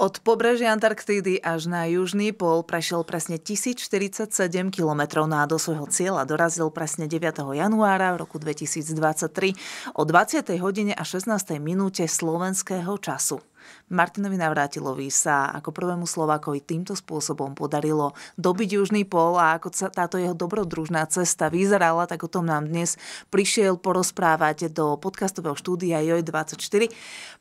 Od pobrežia Antarktídy až na južný pol prešiel presne 1047 kilometrov no a do svojho cieľa dorazil presne 9. januára v roku 2023 o 20. hodine a 16. minúte slovenského času. Martinovi Navrátilovi sa ako prvému Slovákovi týmto spôsobom podarilo dobiť Južný pol a ako sa táto jeho dobrodružná cesta vyzerala, tak o tom nám dnes prišiel porozprávať do podcastového štúdia JOJ24.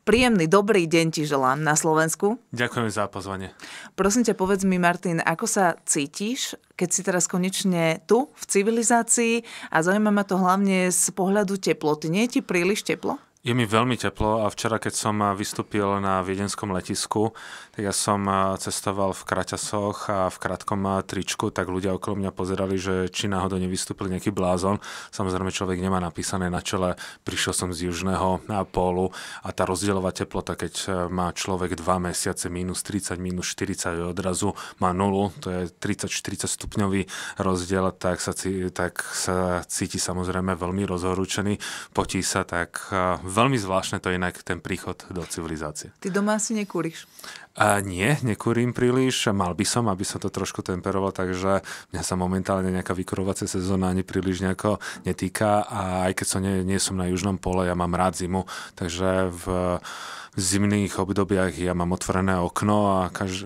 Príjemný, dobrý deň ti želám na Slovensku. Ďakujem za pozvanie. Prosím ťa, povedz mi Martin, ako sa cítiš, keď si teraz konečne tu, v civilizácii a zaujíma ma to hlavne z pohľadu teploty. Nie je ti príliš teplo? Je mi veľmi teplo a včera, keď som eh, vystúpil na viedenskom letisku, tak ja som eh, cestoval v kraťasoch a v krátkom eh, tričku, tak ľudia okolo mňa pozerali, že či náhodou nevystúpil nejaký blázon. Samozrejme, človek nemá napísané na čele, prišiel som z južného pólu a tá rozdielová teplota, keď má človek 2 mesiace minus 30, minus 40 odrazu má nulu, to je 30-40 stupňový rozdiel, tak sa, tak sa cíti samozrejme veľmi rozhorúčený, potí sa, tak Veľmi zvláštne to je inak ten príchod do civilizácie. Ty doma asi nekúriš? A nie, nekúrim príliš. Mal by som, aby som to trošku temperoval, takže mňa sa momentálne nejaká vykurovacia sezóna ani príliš nejako netýka a aj keď som nie, nie som na južnom pole, ja mám rád zimu, takže v v zimných obdobiach ja mám otvorené okno a kaž,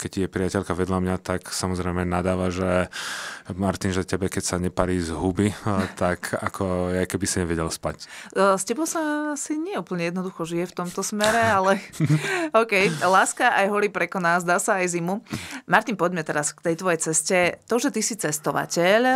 keď je priateľka vedľa mňa, tak samozrejme nadáva, že Martin, že tebe keď sa neparí z huby, tak ako ja keby si nevedel spať. E, s tebou sa asi neúplne jednoducho žije v tomto smere, ale OK, láska aj hory prekoná, zdá sa aj zimu. Martin, poďme teraz k tej tvojej ceste. To, že ty si cestovateľ, e,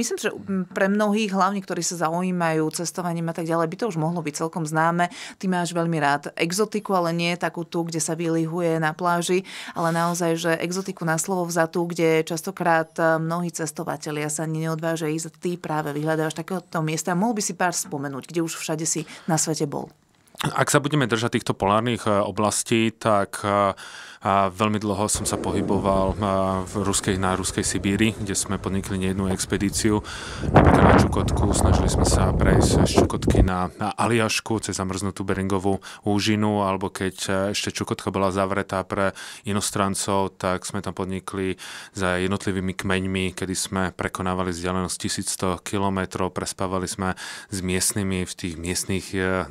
myslím, že pre mnohých, hlavne ktorí sa zaujímajú cestovaním a tak ďalej, by to už mohlo byť celkom známe. Ty máš veľmi rád rád exotiku, ale nie takú tú, kde sa vylihuje na pláži, ale naozaj, že exotiku na slovo vzatú, kde častokrát e, mnohí cestovatelia sa neodvážia ísť, ty práve vyhľadávaš takéhoto miesta. Mohol by si pár spomenúť, kde už všade si na svete bol? Ak sa budeme držať týchto polárnych eh, oblastí, tak eh, veľmi dlho som sa pohyboval eh, v ruskej, na ruskej Sibíri, kde sme podnikli nejednú expedíciu. na Čukotku snažili sme sa prejsť z Čukotky na, na Aliašku cez zamrznutú Beringovú úžinu, alebo keď ešte Čukotka bola zavretá pre inostrancov, tak sme tam podnikli za jednotlivými kmeňmi, kedy sme prekonávali vzdialenosť 1100 kilometrov, prespávali sme s miestnymi v tých miestnych,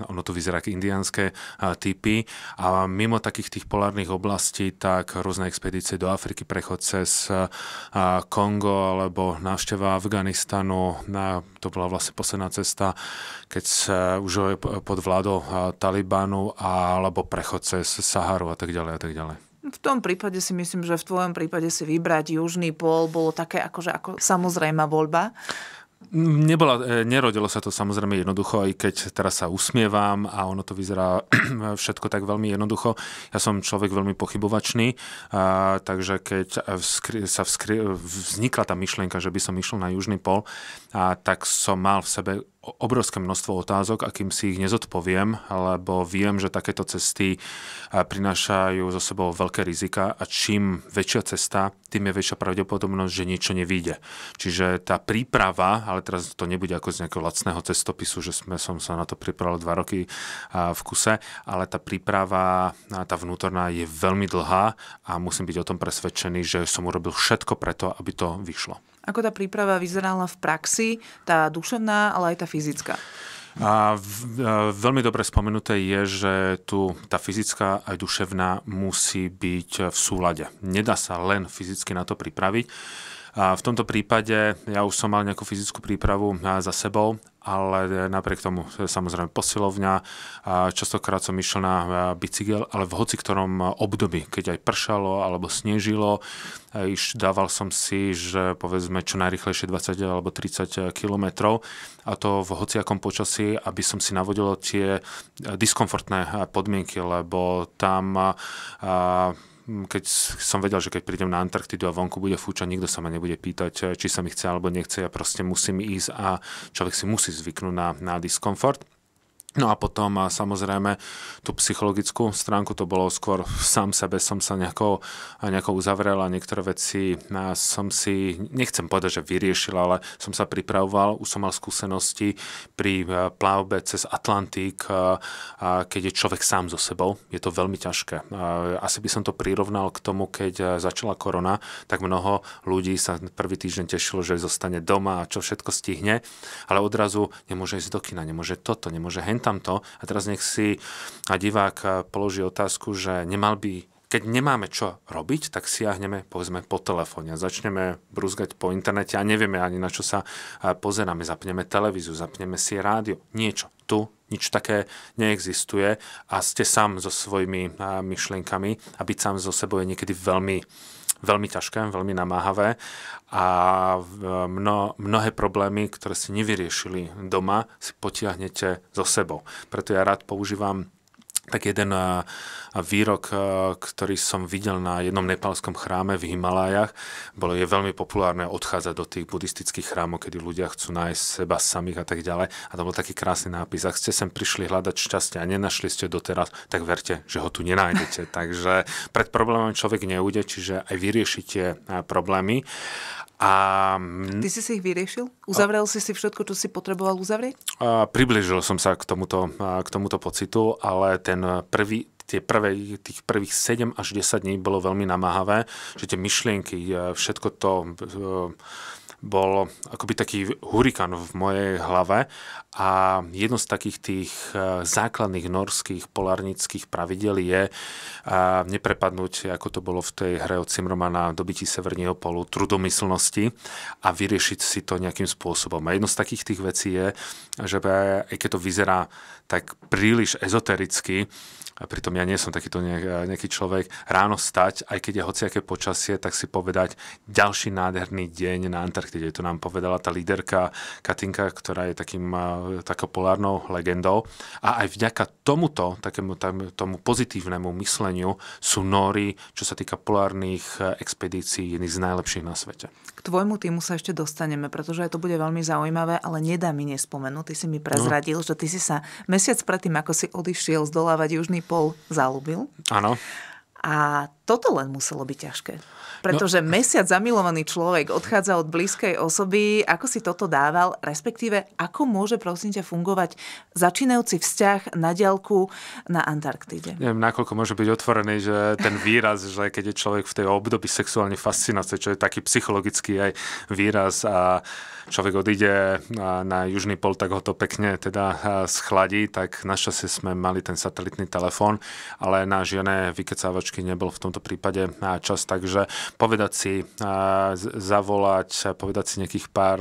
ono to vyzerá indianské typy a mimo takých tých polárnych oblastí tak rôzne expedície do Afriky, prechod cez Kongo alebo návšteva Afganistanu, na, to bola vlastne posledná cesta, keď už je pod vládou Talibanu alebo prechod cez Saharu a tak ďalej a tak ďalej. V tom prípade si myslím, že v tvojom prípade si vybrať južný pol bolo také akože ako samozrejma voľba. Nebola, e, nerodilo sa to samozrejme jednoducho, aj keď teraz sa usmievam a ono to vyzerá všetko tak veľmi jednoducho. Ja som človek veľmi pochybovačný, a, takže keď vskri, sa vskri, vznikla tá myšlienka, že by som išiel na južný pol, a, tak som mal v sebe obrovské množstvo otázok, akým si ich nezodpoviem, lebo viem, že takéto cesty eh, prinášajú zo sebou veľké rizika a čím väčšia cesta, tým je väčšia pravdepodobnosť, že niečo nevíde. Čiže tá príprava, ale teraz to nebude ako z nejakého lacného cestopisu, že sme, som sa na to pripravil dva roky eh, v kuse, ale tá príprava, eh, tá vnútorná je veľmi dlhá a musím byť o tom presvedčený, že som urobil všetko preto, aby to vyšlo. Ako tá príprava vyzerala v praxi, tá duševná, ale aj tá fyzická? A e, veľmi dobre spomenuté je, že tu tá fyzická aj duševná musí byť v súlade. Nedá sa len fyzicky na to pripraviť. A v tomto prípade ja už som mal nejakú fyzickú prípravu e, za sebou, ale napriek tomu e, samozrejme posilovňa. Častokrát som išiel na e, bicykel, ale v hoci ktorom období, keď aj pršalo alebo snežilo, iš, dával som si, že povedzme čo najrychlejšie 20 alebo 30 kilometrov a to v hociakom počasí, aby som si navodil tie diskomfortné podmienky, lebo tam keď som vedel, že keď prídem na Antarktidu a vonku bude fúčať, nikto sa ma nebude pýtať, či sa mi chce alebo nechce, ja proste musím ísť a človek si musí zvyknúť na, na diskomfort. No a potom a samozrejme tú psychologickú stránku, to bolo skôr sám sebe, som sa nejako, nejako uzavrel a niektoré veci a som si, nechcem povedať, že vyriešil, ale som sa pripravoval, už som mal skúsenosti pri e, plavbe cez Atlantík, a, a keď je človek sám so sebou, je to veľmi ťažké. A, asi by som to prirovnal k tomu, keď e, začala korona, tak mnoho ľudí sa prvý týždeň tešilo, že zostane doma a čo všetko stihne, ale odrazu nemôže ísť do kina, nemôže toto, nemôže hen tam to a teraz nech si divák eh, položí otázku, že nemal by keď nemáme čo robiť, tak siahneme povedzme po telefóne a začneme brúzgať po internete a nevieme ani na čo sa eh, pozeráme. Zapneme televíziu, zapneme si rádio, niečo. Tu nič také neexistuje a ste sám so svojimi eh, myšlienkami a byť sám so sebou je niekedy veľmi veľmi ťažké, veľmi namáhavé a mno, mnohé problémy, ktoré si nevyriešili doma, si potiahnete so sebou. Preto ja rád používam tak jeden výrok, ktorý som videl na jednom nepalskom chráme v Himalájach, bolo, je veľmi populárne odchádzať do tých buddhistických chrámov, kedy ľudia chcú nájsť seba samých a tak ďalej. A to bol taký krásny nápis. Ak ste sem prišli hľadať šťastie a nenašli ste doteraz, tak verte, že ho tu nenájdete. Takže pred problémom človek neúde, čiže aj vyriešite problémy. A... Ty si si ich vyriešil? Uzavrel a... si si všetko, čo si potreboval uzavrieť? A, približil som sa k tomuto, k tomuto pocitu, ale ten prvý, tie prvé, tých prvých 7 až 10 dní bolo veľmi namáhavé, že tie myšlienky, e, všetko to e, bol akoby taký hurikán v mojej hlave a jedno z takých tých e, základných norských polarnických pravidel je e, neprepadnúť, ako to bolo v tej hre od na dobytí Severního polu, trudomyslnosti a vyriešiť si to nejakým spôsobom. A jedno z takých tých vecí je, že aj keď to vyzerá tak príliš ezotericky, a pritom ja nie som takýto e, nejaký človek, ráno stať, aj keď je hociaké počasie, tak si povedať ďalší nádherný deň na Antarktide. To nám povedala tá líderka Katinka, ktorá je takým takou polárnou legendou. A aj vďaka tomuto, takému tam, tomu pozitívnemu mysleniu sú Nóri, čo sa týka polárnych eh, expedícií, jedný z najlepších na svete. K tvojmu týmu sa ešte dostaneme, pretože to bude veľmi zaujímavé, ale nedá mi nespomenúť. Ty si mi prezradil, no. že ty si sa mesiac predtým, ako si odišiel zdolávať Južný pol, zalúbil. Áno. A toto len muselo byť ťažké. No- Pretože no. mesiac zamilovaný človek odchádza od blízkej osoby. Ako si toto dával? Respektíve, ako môže, prosím ťa, fungovať začínajúci vzťah na diaľku na Antarktide. Neviem, nakoľko môže byť otvorený, že ten výraz, že keď je človek v tej období sexuálnej fascinácie, čo je taký psychologický aj výraz a človek odíde na južný pol, tak ho to pekne teda schladí, tak našťastie sme mali ten satelitný telefón, ale náš žiadne vykecávačky nebol v tomto tomto prípade čas, takže povedať si, zavolať, povedať si nejakých pár,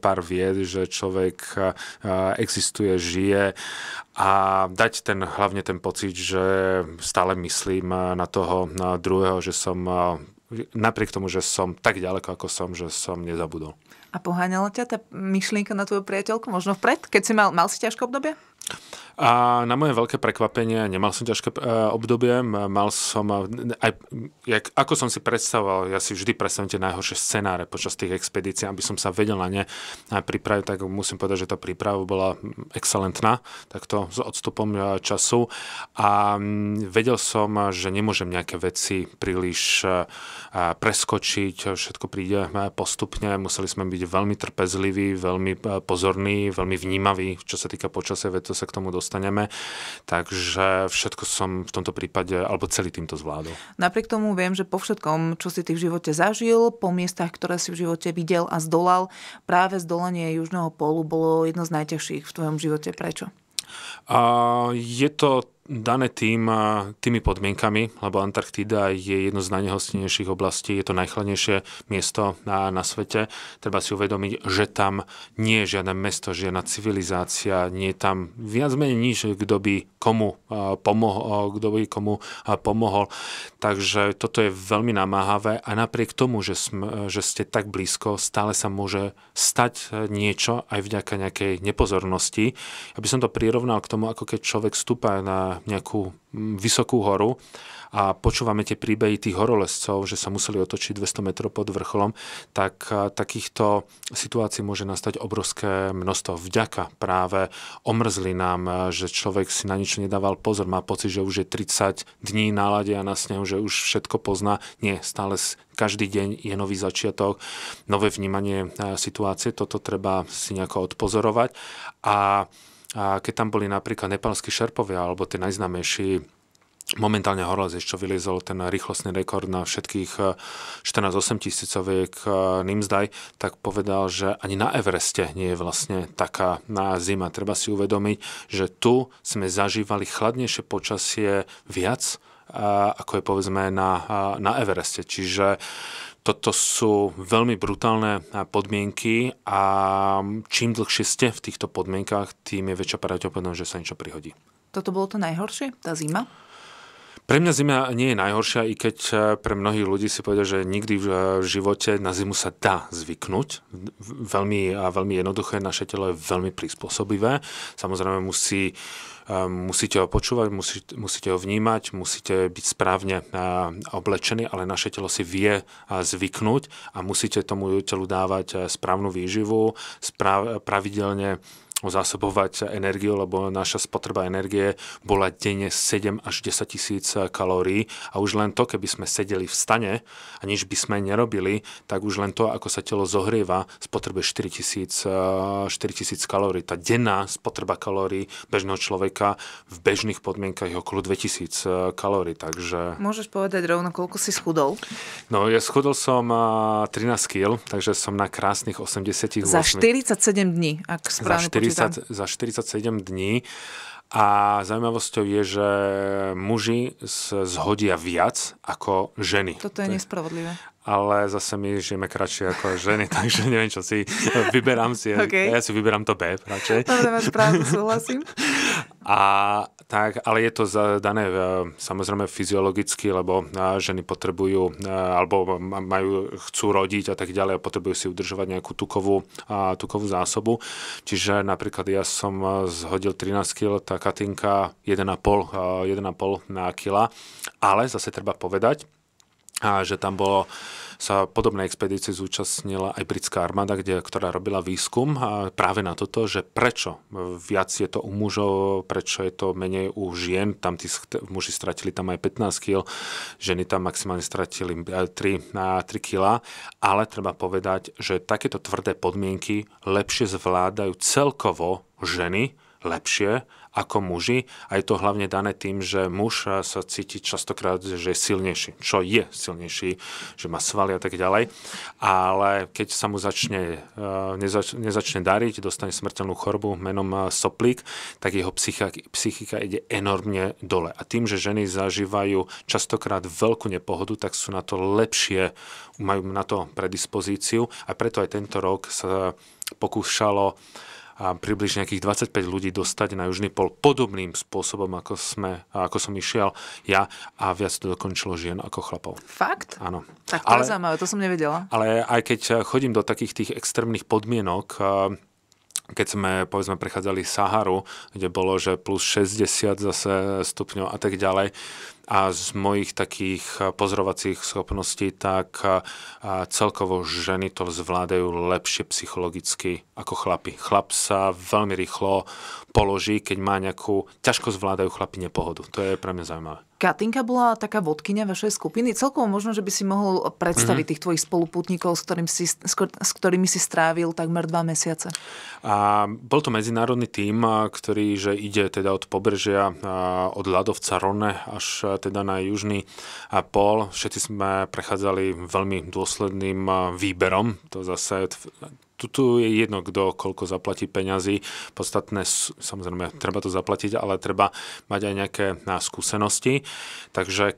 pár vied, že človek existuje, žije a dať ten, hlavne ten pocit, že stále myslím na toho na druhého, že som napriek tomu, že som tak ďaleko, ako som, že som nezabudol. A poháňala ťa tá myšlienka na tvoju priateľku možno vpred, keď si mal, mal si ťažké obdobie? A na moje veľké prekvapenie, nemal som ťažké eh, obdobie, mal som, eh, aj, jak, ako som si predstavoval, ja si vždy predstavím tie najhoršie scenáre počas tých expedícií, aby som sa vedel na ne pripraviť, tak musím povedať, že tá príprava bola hm, excelentná, takto s odstupom eh, času a hm, vedel som, že nemôžem nejaké veci príliš preskočiť, všetko príde postupne, museli sme byť veľmi trpezliví, veľmi pozorní, veľmi vnímaví, čo sa týka počasia, veď to sa k tomu dostalo dostaneme. Takže všetko som v tomto prípade, alebo celý týmto zvládol. Napriek tomu viem, že po všetkom, čo si ty v živote zažil, po miestach, ktoré si v živote videl a zdolal, práve zdolanie južného polu bolo jedno z najťažších v tvojom živote. Prečo? Uh, je to dané tým, tými podmienkami, lebo Antarktída je jedno z najnehostinnejších oblastí, je to najchladnejšie miesto na, na svete. Treba si uvedomiť, že tam nie je žiadne mesto, žiadna civilizácia, nie je tam viac menej nič, kto by komu pomohol, kto by komu pomohol. Takže toto je veľmi namáhavé a napriek tomu, že, sm, že ste tak blízko, stále sa môže stať niečo aj vďaka nejakej nepozornosti. Aby som to prirovnal k tomu, ako keď človek vstúpa na nejakú vysokú horu a počúvame tie príbehy tých horolescov, že sa museli otočiť 200 metrov pod vrcholom, tak e, takýchto situácií môže nastať obrovské množstvo. Vďaka práve omrzli nám, e, že človek si na nič nedával pozor, má pocit, že už je 30 dní na lade a na snehu, že už všetko pozná. Nie, stále každý deň je nový začiatok, nové vnímanie e, situácie, toto treba si nejako odpozorovať a a keď tam boli napríklad nepalskí šerpovia alebo tie najznámejší momentálne horolezec, čo vyliezol ten rýchlostný rekord na všetkých 14-8 eh, tisícoviek eh, Nimsdaj, tak povedal, že ani na Evereste nie je vlastne taká na zima. Treba si uvedomiť, že tu sme zažívali chladnejšie počasie viac, eh, ako je povedzme na, na Evereste. Čiže toto sú veľmi brutálne eh, podmienky a čím dlhšie ste v týchto podmienkach, tým je väčšia pravdepodobnosť, že sa niečo prihodí. Toto bolo to najhoršie, tá zima? Pre mňa zima nie je najhoršia, i keď eh, pre mnohých ľudí si povedia, že nikdy v eh, živote na zimu sa dá zvyknúť. Veľmi, veľmi jednoduché, naše telo je veľmi prispôsobivé. Samozrejme musí Ehm, musíte ho počúvať, musí, musíte ho vnímať, musíte byť správne oblečený, ale naše telo si vie zvyknúť a musíte tomu telu dávať e, správnu výživu, správ, pravidelne zásobovať energiu, lebo naša spotreba energie bola denne 7 až 10 tisíc kalórií a už len to, keby sme sedeli v stane a nič by sme nerobili, tak už len to, ako sa telo zohrieva, spotrebuje 4 tisíc, 4 eh, tisíc kalórií. Tá denná spotreba kalórií bežného človeka v bežných podmienkach je okolo 2000 eh, kalórií, takže... Môžeš povedať rovno, koľko si schudol? No, ja schudol som 13 eh, kg, takže som na krásnych 88. Za 47 dní, ak správne 40, za 47 dní. A zaujímavosťou je, že muži zhodia viac ako ženy. Toto je nespravodlivé ale zase my žijeme kratšie ako ženy, takže neviem, čo si vyberám si. Okay. Ja si vyberám to B radšej. Dobre, máš pravdu, súhlasím. A tak, ale je to dané eh, samozrejme fyziologicky, lebo eh, ženy potrebujú, eh, alebo majú, chcú rodiť a tak ďalej a potrebujú si udržovať nejakú tukovú, tukovú zásobu. Čiže napríklad ja som zhodil 13 kg, tá Katinka 1,5, 1,5 na kila, ale zase treba povedať, a že tam bolo sa podobnej expedície zúčastnila aj britská armáda, kde, ktorá robila výskum a práve na toto, že prečo viac je to u mužov, prečo je to menej u žien, tam tí muži stratili tam aj 15 kg, ženy tam maximálne stratili 3, na 3 kg, ale treba povedať, že takéto tvrdé podmienky lepšie zvládajú celkovo ženy, lepšie ako muži a je to hlavne dané tým, že muž sa cíti častokrát, že je silnejší, čo je silnejší, že má svaly a tak ďalej, ale keď sa mu začne, nezač, nezačne dariť, dostane smrteľnú chorobu menom soplík, tak jeho psychika, psychika ide enormne dole. A tým, že ženy zažívajú častokrát veľkú nepohodu, tak sú na to lepšie, majú na to predispozíciu a preto aj tento rok sa pokúšalo uh, a približne nejakých 25 ľudí dostať na južný pol podobným spôsobom, ako, sme, ako som išiel ja a viac to dokončilo žien ako chlapov. Fakt? Áno. Tak to ale, je zaujímavé, to som nevedela. Ale aj keď eh, chodím do takých tých extrémnych podmienok, eh, keď sme povedzme prechádzali Saharu, kde bolo, že plus 60 zase stupňov a tak ďalej, a z mojich takých pozorovacích schopností, tak celkovo ženy to zvládajú lepšie psychologicky ako chlapi. Chlap sa veľmi rýchlo položí, keď má nejakú... Ťažko zvládajú chlapi nepohodu. To je pre mňa zaujímavé. Katinka bola taká vodkynia vašej skupiny. Celkovo možno, že by si mohol predstaviť mm-hmm. tých tvojich spoluputníkov, s, ktorým si, s ktorými si strávil takmer dva mesiace. A bol to medzinárodný tím, ktorý že ide teda od pobrežia, od ľadovca Rone až teda na južný pol. Všetci sme prechádzali veľmi dôsledným eh, výberom. To zase tu je jedno, kto koľko zaplatí peňazí. Podstatné, samozrejme, treba to zaplatiť, ale treba mať aj nejaké na skúsenosti. Takže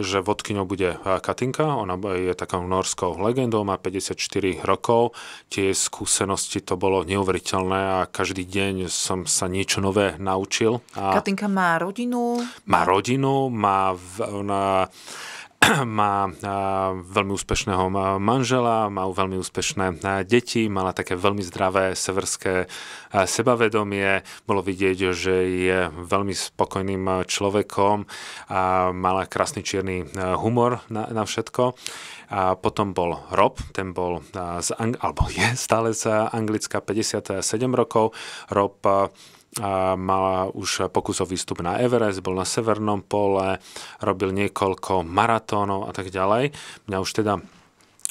že vodkyňou bude Katinka, ona je takou norskou legendou, má 54 rokov. Tie skúsenosti to bolo neuveriteľné a každý deň som sa niečo nové naučil. A Katinka má rodinu? Má rodinu, má ona má veľmi úspešného manžela, má veľmi úspešné deti, mala také veľmi zdravé severské sebavedomie, bolo vidieť, že je veľmi spokojným človekom, mala krásny čierny humor na, na všetko. A potom bol Rob, ten bol z, alebo je stále z Anglicka 57 rokov. Rob mala už pokusov výstup na Everest, bol na Severnom pole, robil niekoľko maratónov a tak ďalej. Mňa už teda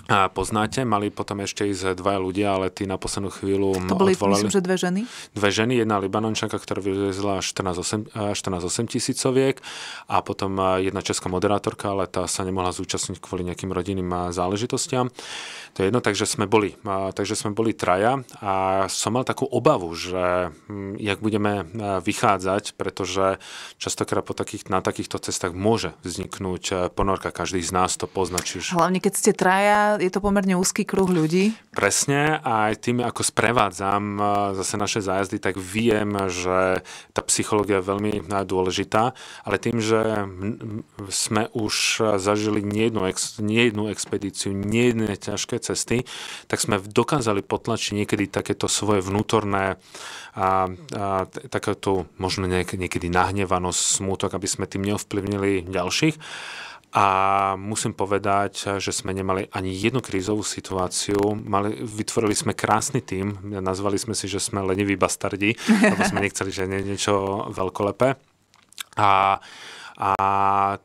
a poznáte, mali potom ešte ísť dva ľudia, ale tí na poslednú chvíľu To boli, odvolali. myslím, že dve ženy? Dve ženy, jedna Libanončanka, ktorá vyvezla 14 8, 14 tisícoviek a potom jedna česká moderátorka, ale tá sa nemohla zúčastniť kvôli nejakým rodinným záležitostiam. To je jedno, takže sme boli. Takže sme boli traja a som mal takú obavu, že hm, jak budeme vychádzať, pretože častokrát po takých, na takýchto cestách môže vzniknúť ponorka. Každý z nás to poznačí. Hlavne, keď ste traja, je to pomerne úzky kruh ľudí. Presne, a aj tým, ako sprevádzam e, zase naše zájazdy, tak viem, že tá psychológia je veľmi e, dôležitá, ale tým, že sme už e, zažili nejednu, ex, nejednu expedíciu, nejedné ťažké cesty, tak sme dokázali potlačiť niekedy takéto svoje vnútorné a, a takéto možno niekedy nahnevanosť, smútok, aby sme tým neovplyvnili ďalších a musím povedať, že sme nemali ani jednu krízovú situáciu. Mali, vytvorili sme krásny tím, nazvali sme si, že sme leniví bastardi, lebo sme nechceli, že nie, niečo veľkolepé. A, a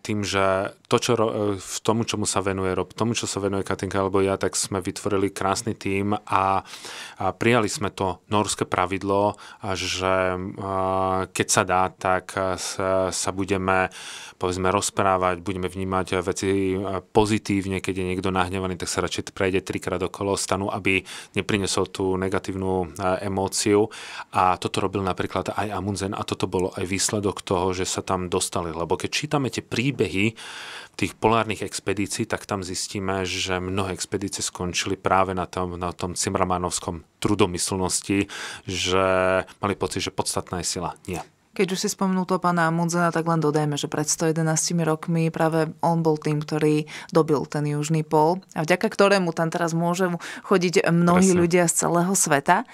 tým, že to, čo ro- e, v tomu, čomu sa venuje Rob, tomu, čo sa venuje Katinka alebo ja, tak sme vytvorili krásny tím a, a prijali sme to norské pravidlo, že keď sa dá, tak sa, sa budeme povedzme rozprávať, budeme vnímať veci e, pozitívne, keď je niekto nahnevaný, tak sa radšej prejde trikrát okolo stanu, aby neprinesol tú negatívnu e, emóciu a toto robil napríklad aj Amundsen a toto bolo aj výsledok toho, že sa tam dostali, lebo keď čítame tie príbehy, tých polárnych expedícií, tak tam zistíme, že mnohé expedície skončili práve na tom, na tom cimramanovskom trudomyslnosti, že mali pocit, že podstatná je sila. Nie. Keď už si spomenul to pána Munzena, tak len dodajme, že pred 111 rokmi práve on bol tým, ktorý dobil ten južný pol a vďaka ktorému tam teraz môžu chodiť mnohí Presne. ľudia z celého sveta.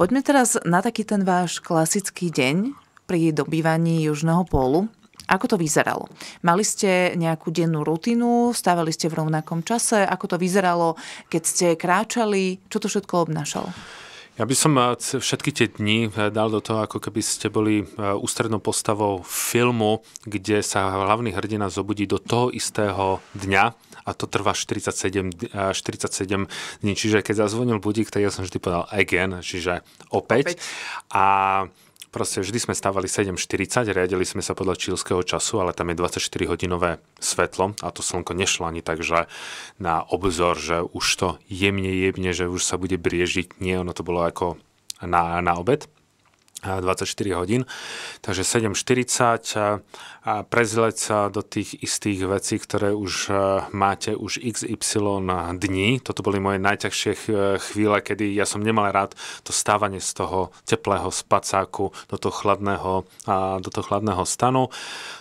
Poďme teraz na taký ten váš klasický deň pri dobývaní južného pólu. Ako to vyzeralo? Mali ste nejakú dennú rutinu, stávali ste v rovnakom čase, ako to vyzeralo, keď ste kráčali, čo to všetko obnášalo? Ja by som eh, všetky tie dni eh, dal do toho, ako keby ste boli eh, ústrednou postavou filmu, kde sa hlavný hrdina zobudí do toho istého dňa a to trvá 47, 47 dní. Čiže keď zazvonil budík, tak ja som vždy povedal again, čiže opäť. opäť. A proste vždy sme stávali 7.40, riadili sme sa podľa čílskeho času, ale tam je 24-hodinové svetlo a to slnko nešlo ani tak, že na obzor, že už to jemne, jemne, že už sa bude briežiť. Nie, ono to bolo ako na, na obed. 24 hodín, takže 7.40 eh, a prezleť sa do tých istých vecí, ktoré už eh, máte už XY dní. Toto boli moje najťažšie chvíle, kedy ja som nemal rád to stávanie z toho teplého spacáku do toho chladného, do toho chladného stanu.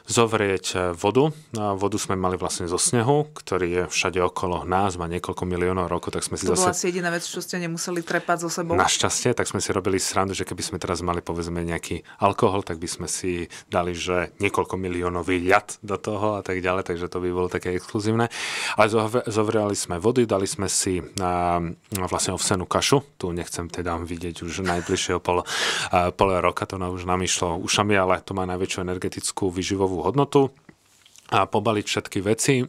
Zovrieť eh, vodu. Vodu sme mali vlastne zo snehu, ktorý je všade okolo nás, má niekoľko miliónov rokov, tak sme si to zase... To bola asi jediná vec, čo ste nemuseli trepať so sebou. Našťastie, tak sme si robili srandu, že keby sme teraz mali po povedzme nejaký alkohol, tak by sme si dali, že niekoľko miliónový ľad do toho a tak ďalej, takže to by bolo také exkluzívne. Ale zovrali sme vody, dali sme si a, vlastne ovsenú kašu, tu nechcem teda vidieť už najbližšieho pol, a, pol roka, to už nám išlo ušami, ale to má najväčšiu energetickú vyživovú hodnotu a pobaliť všetky veci.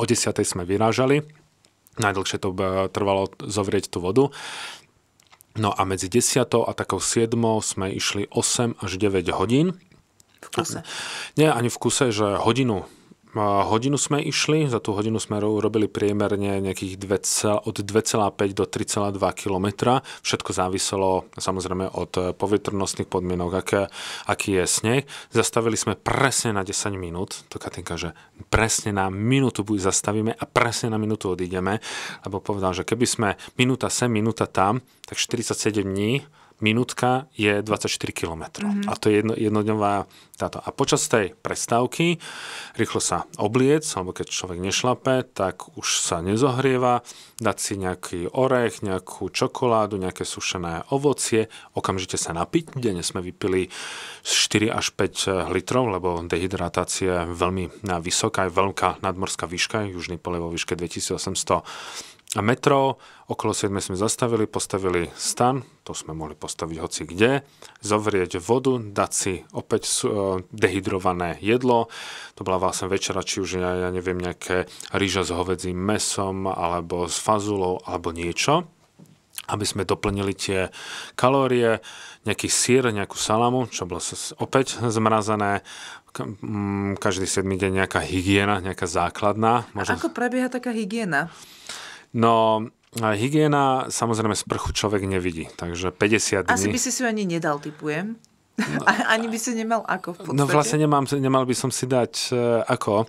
O 10. sme vyrážali, najdlhšie to e, trvalo zovrieť tú vodu No a medzi 10 a takou 7 sme išli 8 až 9 hodín. V kuse? Nie, ani v kuse, že hodinu hodinu sme išli, za tú hodinu sme robili priemerne nejakých 2, od 2,5 do 3,2 km. Všetko záviselo samozrejme od eh, povetrnostných podmienok, aké, aký je sneh. Zastavili sme presne na 10 minút, to Katinka, že presne na minútu buď zastavíme a presne na minútu odídeme, lebo povedal, že keby sme minúta sem, minúta tam, tak 47 dní minútka je 24 km. Mm-hmm. A to je jedno, jednodňová táto. A počas tej prestávky rýchlo sa obliec, alebo keď človek nešlape, tak už sa nezohrieva, dať si nejaký orech, nejakú čokoládu, nejaké sušené ovocie, okamžite sa napiť. Dene sme vypili 4 až 5 litrov, lebo dehydratácia je veľmi vysoká, je veľká nadmorská výška, južný pole vo výške 2800 a metro, okolo 7 sme zastavili, postavili stan, to sme mohli postaviť hoci kde, zovrieť vodu, dať si opäť e, dehydrované jedlo, to bola vlastne večera, či už ja, ja neviem, nejaké rýža s hovedzím mesom, alebo s fazulou, alebo niečo aby sme doplnili tie kalórie, nejaký sír, nejakú salamu, čo bolo opäť zmrazené, mm, každý 7 deň nejaká hygiena, nejaká základná. Možno... A ako prebieha taká hygiena? No, hygiena, samozrejme sprchu človek nevidí, takže 50 dní. Asi by si si ju ani nedal, typujem. No, Ani by si nemal ako v podstate. No vlastne nemám, nemal by som si dať e, ako.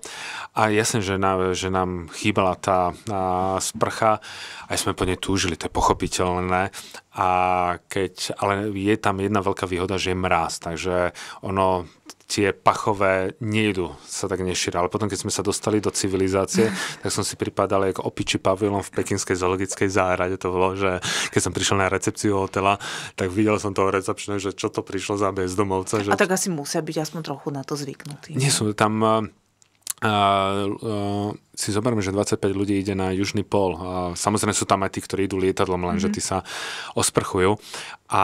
A jasne, že, na, že nám chýbala tá a, sprcha, aj sme po nej túžili, to je pochopiteľné. A keď, ale je tam jedna veľká výhoda, že je mraz, takže ono tie pachové nejdú, sa tak nešíra. Ale potom, keď sme sa dostali do civilizácie, tak som si pripadal ako opiči pavilon v pekinskej zoologickej záhrade. To bolo, že keď som prišiel na recepciu hotela, tak videl som toho recepčného, že čo to prišlo za bezdomovca. Že... A tak asi musia byť aspoň trochu na to zvyknutí. Nie sú tam eh, a, a, si zoberme, že 25 ľudí ide na južný pol. A samozrejme sú tam aj tí, ktorí idú lietadlom, lenže mm-hmm. že tí sa osprchujú. A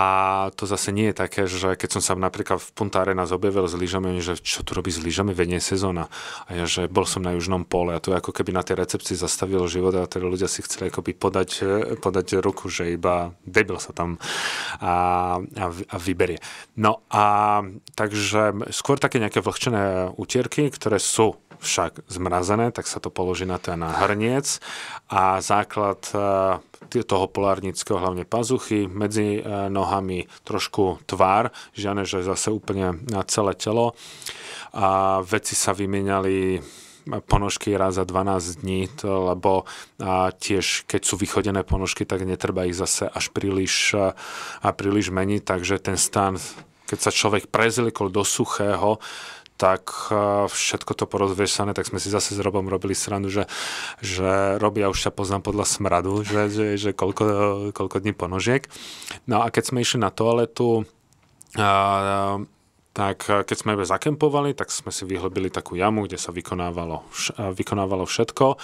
to zase nie je také, že keď som sa napríklad v Punta Arenas objavil s lyžami, že čo tu robí s lyžami, vedne sezóna. A ja, že bol som na južnom pole a to ako keby na tej recepcii zastavilo život a teda ľudia si chceli akoby podať, podať ruku, že iba debil sa tam a, a, a vyberie. No a takže skôr také nejaké vlhčené utierky, ktoré sú však zmrazené, tak sa to položí na ten hrniec a základ e, toho polárnického, hlavne pazuchy, medzi e, nohami trošku tvár, žiadne, že zase úplne na celé telo. A veci sa vymieniali e, ponožky raz za 12 dní, to, lebo a tiež keď sú vychodené ponožky, tak netreba ich zase až príliš, a príliš meniť, takže ten stan, keď sa človek prezlikol do suchého, tak eh, všetko to porozviešané, tak sme si zase s Robom robili srandu, že, že Robi, ja už ťa poznám podľa smradu, že, že, že koľko, koľko dní ponožiek. No a keď sme išli na toaletu, a, eh, tak eh, keď sme zakempovali, tak sme si vyhlbili takú jamu, kde sa vykonávalo, eh, vykonávalo všetko.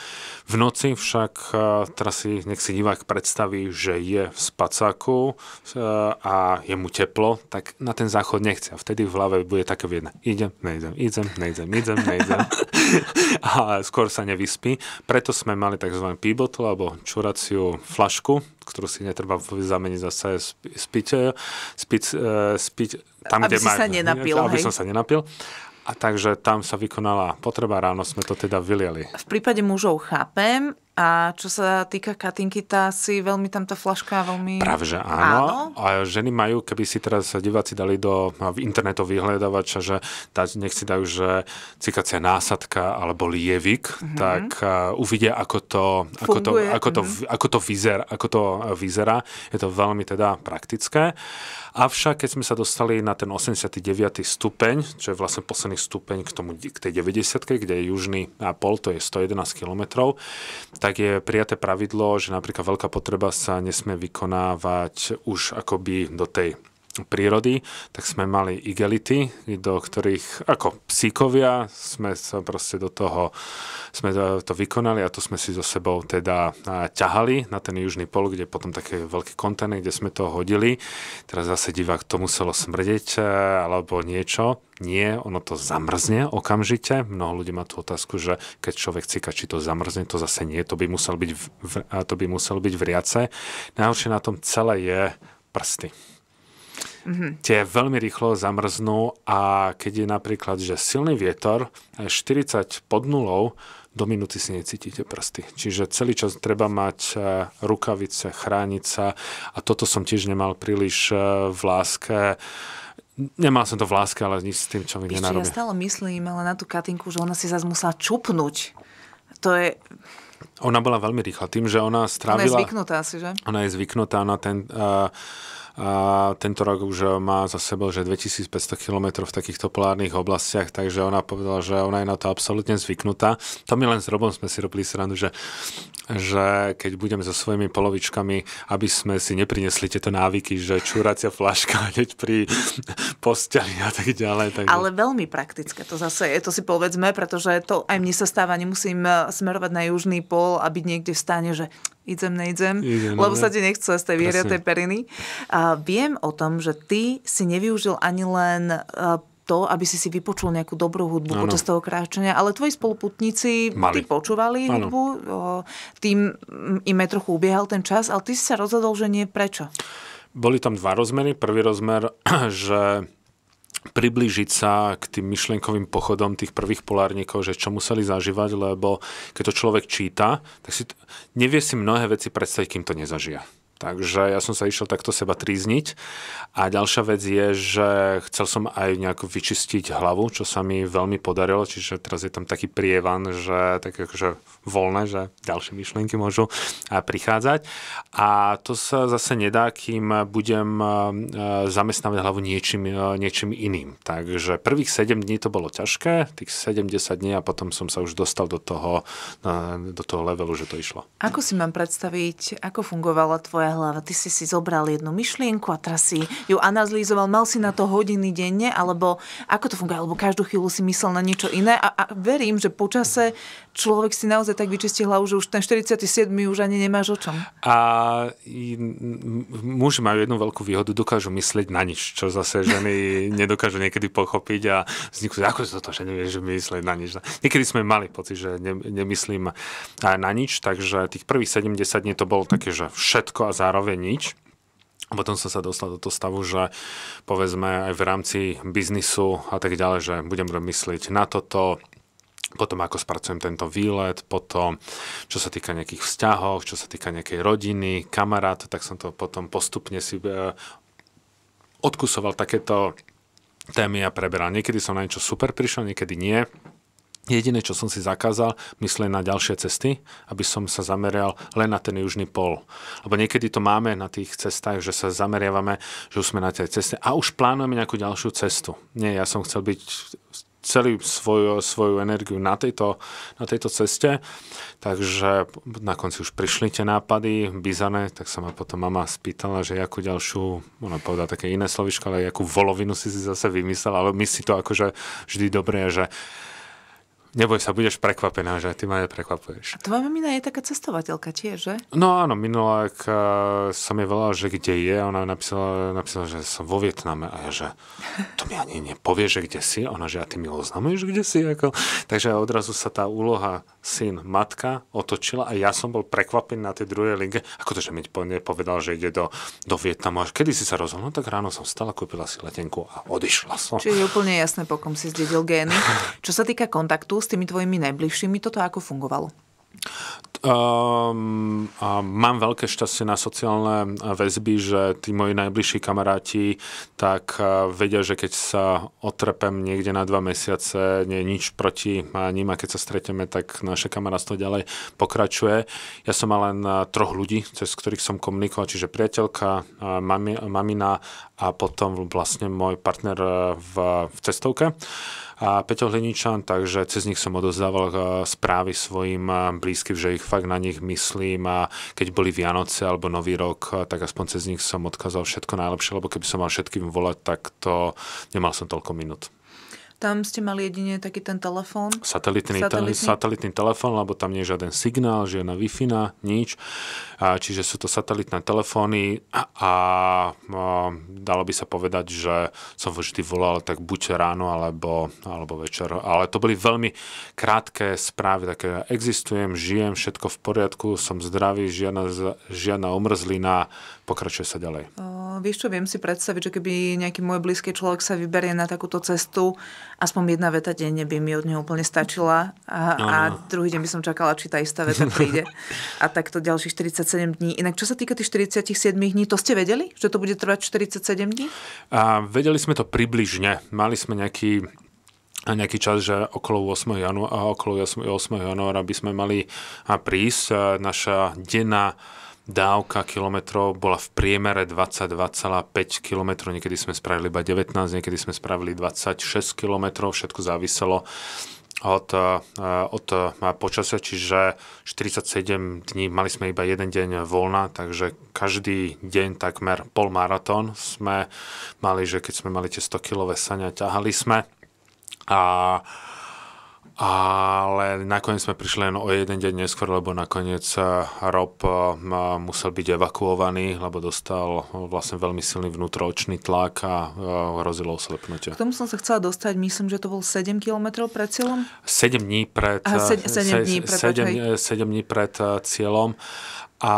V noci však, eh, teraz si, nech si divák predstaví, že je v spacáku a je mu teplo, tak na ten záchod nechce. A vtedy v hlave bude také viedne. Idem, nejdem, idem, nejdem, idem, nejdem. a skôr sa nevyspí. Preto sme mali tzv. píbotu alebo čuraciu flašku, ktorú si netreba zameniť zase s, spiť, spiť, spiť, tam, aby kde si ma, sa nenapil. Aby hej. som sa nenapil. A takže tam sa vykonala potreba, ráno sme to teda vylieli. V prípade mužov chápem, a čo sa týka Katinky, tá si veľmi tam tá flaška veľmi... Práve, že áno. áno. A ženy majú, keby si teraz diváci dali do internetov vyhľadávača, že tá, nech si dajú, že cikacia násadka alebo lievik, mm-hmm. tak uh, uvidia, ako to, ako to, ako to, mm-hmm. ako to, vyzer, ako to e, vyzerá. Je to veľmi teda praktické. Avšak, keď sme sa dostali na ten 89. stupeň, čo je vlastne posledný stupeň k, tomu, k tej 90. kde je južný pol, to je 111 kilometrov, tak je prijaté pravidlo, že napríklad veľká potreba sa nesmie vykonávať už akoby do tej prírody, tak sme mali igelity, do ktorých ako psíkovia sme sa proste do toho, sme to vykonali a to sme si so sebou teda ťahali na ten južný pol, kde potom také veľký kontajner, kde sme to hodili. Teraz zase divák to muselo smrdeť e, alebo niečo. Nie, ono to zamrzne okamžite. Mnoho ľudí má tú otázku, že keď človek cíka, či to zamrzne, to zase nie. To by musel byť v, to by musel byť v riace. Najhoršie na tom celé je prsty mm-hmm. tie veľmi rýchlo zamrznú a keď je napríklad, že silný vietor, 40 pod nulou, do minúty si necítite prsty. Čiže celý čas treba mať e, rukavice, chrániť sa a toto som tiež nemal príliš e, v láske. Nemal som to v láske, ale nič s tým čo mi nenarobí. Ja stále myslím ale na tú Katinku, že ona si zase musela čupnúť. To je... Ona bola veľmi rýchla tým, že ona strávila... Ona je zvyknutá asi, že? Ona je zvyknutá na ten... Uh, a tento rok už má za sebou, že 2500 km v takýchto polárnych oblastiach, takže ona povedala, že ona je na to absolútne zvyknutá. To my len s Robom sme si robili srandu, že, že keď budem so svojimi polovičkami, aby sme si neprinesli tieto návyky, že čúracia flaška hneď pri posteli a tak ďalej. Takže... Ale veľmi praktické to zase je, to si povedzme, pretože to aj mne sa stáva, nemusím eh, smerovať na južný pol a byť niekde v stane, že idem, neidem, idem, lebo sa ti nechce z tej vyhriatej periny. A viem o tom, že ty si nevyužil ani len e, to, aby si si vypočul nejakú dobrú hudbu ano. počas toho kráčania, ale tvoji spoluputníci, ty počúvali ano. hudbu, tým im aj trochu ubiehal ten čas, ale ty si sa rozhodol, že nie. Prečo? Boli tam dva rozmery. Prvý rozmer, že priblížiť sa k tým myšlienkovým pochodom tých prvých polárnikov, že čo museli zažívať, lebo keď to človek číta, tak si t- nevie si mnohé veci predstaviť, kým to nezažia. Takže ja som sa išiel takto seba trízniť. A ďalšia vec je, že chcel som aj nejako vyčistiť hlavu, čo sa mi veľmi podarilo. Čiže teraz je tam taký prievan, že tak akože voľné, že ďalšie myšlienky môžu eh, prichádzať. A to sa zase nedá, kým budem eh, zamestnávať hlavu niečím, eh, niečím iným. Takže prvých 7 dní to bolo ťažké, tých 70 dní a potom som sa už dostal do toho, do toho levelu, že to išlo. Ako si mám predstaviť, ako fungovala tvoja hlava? Ty si si zobral jednu myšlienku a teraz si ju analyzoval, mal si na to hodiny denne, alebo ako to funguje, alebo každú chvíľu si myslel na niečo iné a, a verím, že počase človek si naozaj tak vyčistí hlavu, že už ten 47. už ani nemáš o čom. A muži majú jednu veľkú výhodu, dokážu myslieť na nič, čo zase ženy nedokážu niekedy pochopiť a vzniknú, ako toto, že nevieš myslieť na nič. Niekedy sme mali pocit, že ne, nemyslím na nič, takže tých prvých 70 dní to bolo také, že všetko a zároveň nič. A potom som sa dostal do toho stavu, že povedzme aj v rámci biznisu a tak ďalej, že budem myslieť na toto, potom ako spracujem tento výlet, potom čo sa týka nejakých vzťahov, čo sa týka nejakej rodiny, kamarát, tak som to potom postupne si e, odkusoval takéto témy a preberal. Niekedy som na niečo super prišiel, niekedy nie. Jediné, čo som si zakázal, myslieť na ďalšie cesty, aby som sa zameral len na ten južný pol. Lebo niekedy to máme na tých cestách, že sa zameriavame, že už sme na tej ceste a už plánujeme nejakú ďalšiu cestu. Nie, ja som chcel byť celú svoju, svoju energiu na tejto, na tejto ceste. Takže na konci už prišli tie nápady, Bizané, tak sa ma potom mama spýtala, že akú ďalšiu, ona povedala také iné slovičko, ale akú volovinu si si zase vymyslela, ale my si to akože vždy dobre, že Neboj sa, budeš prekvapená, že ty ma neprekvapuješ. A tvoja mamina je taká cestovateľka tiež, že? No áno, minulá e, som jej volal, že kde je, ona napísala, napísala, že som vo Vietname a ja, že to mi ani nepovie, že kde si, ona, že a ty mi oznamuješ, kde si. Ako... Takže odrazu sa tá úloha syn, matka otočila a ja som bol prekvapený na tej druhej linke, ako to, že mi povedal, že ide do, do Vietnamu. Až kedy si sa rozhodol, no tak ráno som vstala, kúpila si letenku a odišla som. Čiže je úplne jasné, pokom si zdedil gény. Čo sa týka kontaktu s tými tvojimi najbližšími. Toto ako fungovalo? Um, a mám veľké šťastie na sociálne eh, väzby, že tí moji najbližší kamaráti tak eh, vedia, že keď sa otrepem niekde na dva mesiace, nie je nič proti ním a keď sa stretieme, tak naše kamarátstvo ďalej pokračuje. Ja som mal len troch ľudí, cez ktorých som komunikoval, čiže priateľka, eh, mami, mamina a potom vlastne môj partner v, v cestovke a Peťo Hliničan, takže cez nich som odozdával eh, správy svojim eh, blízkym, že ich fakt na nich myslím a keď boli Vianoce alebo Nový rok, eh, tak aspoň cez nich som odkázal všetko najlepšie, lebo keby som mal všetkým volať, tak to nemal som toľko minút. Tam ste mali jedine taký ten telefón? Satelitný, satelitný? Te, satelitný telefón, lebo tam nie je žiaden signál, žiadna wi nič. A, čiže sú to satelitné telefóny a, a, dalo by sa povedať, že som vždy volal tak buď ráno alebo, alebo večer. Ale to boli veľmi krátke správy, také existujem, žijem, všetko v poriadku, som zdravý, žiadna, žiadna omrzlina, pokračuje sa ďalej. O vieš čo, viem si predstaviť, že keby nejaký môj blízky človek sa vyberie na takúto cestu, aspoň jedna veta denne by mi od neho úplne stačila a, no, no. a druhý deň by som čakala, či tá istá veta príde. a takto ďalších 47 dní. Inak čo sa týka tých 47 dní, to ste vedeli, že to bude trvať 47 dní? A vedeli sme to približne. Mali sme nejaký a nejaký čas, že okolo 8. januára, okolo 8. januára by sme mali prísť. Naša denná dávka kilometrov bola v priemere 22,5 km, niekedy sme spravili iba 19, niekedy sme spravili 26 km, všetko záviselo od, eh, od eh, počasia, čiže 47 dní, mali sme iba jeden deň voľna, takže každý deň takmer pol maratón sme mali, že keď sme mali tie 100 kg sania, ťahali sme a ale nakoniec sme prišli len o jeden deň neskôr, lebo nakoniec eh, Rob eh, musel byť evakuovaný, lebo dostal eh, vlastne veľmi silný vnútroočný tlak a hrozilo oslepnutie. K tomu som sa chcela dostať, myslím, že to bol 7 km pred cieľom? 7 dní pred, Aha, 7, 7 dní pred, 7, 7 dní pred cieľom a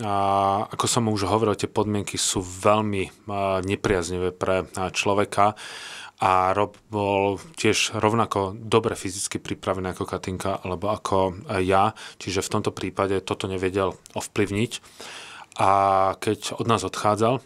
a ako som už hovoril, tie podmienky sú veľmi nepriaznivé pre človeka a Rob bol tiež rovnako dobre fyzicky pripravený ako Katinka alebo ako ja, čiže v tomto prípade toto nevedel ovplyvniť. A keď od nás odchádzal,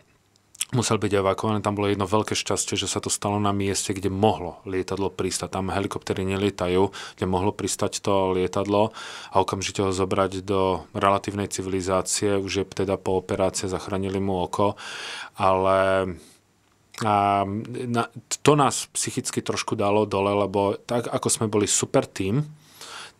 musel byť evakuovaný. Tam bolo jedno veľké šťastie, že sa to stalo na mieste, kde mohlo lietadlo pristať. Tam helikoptery nelietajú, kde mohlo pristať to lietadlo a okamžite ho zobrať do relatívnej civilizácie. Už je teda po operácii zachránili mu oko, ale a na, to nás psychicky trošku dalo dole, lebo tak ako sme boli super tým,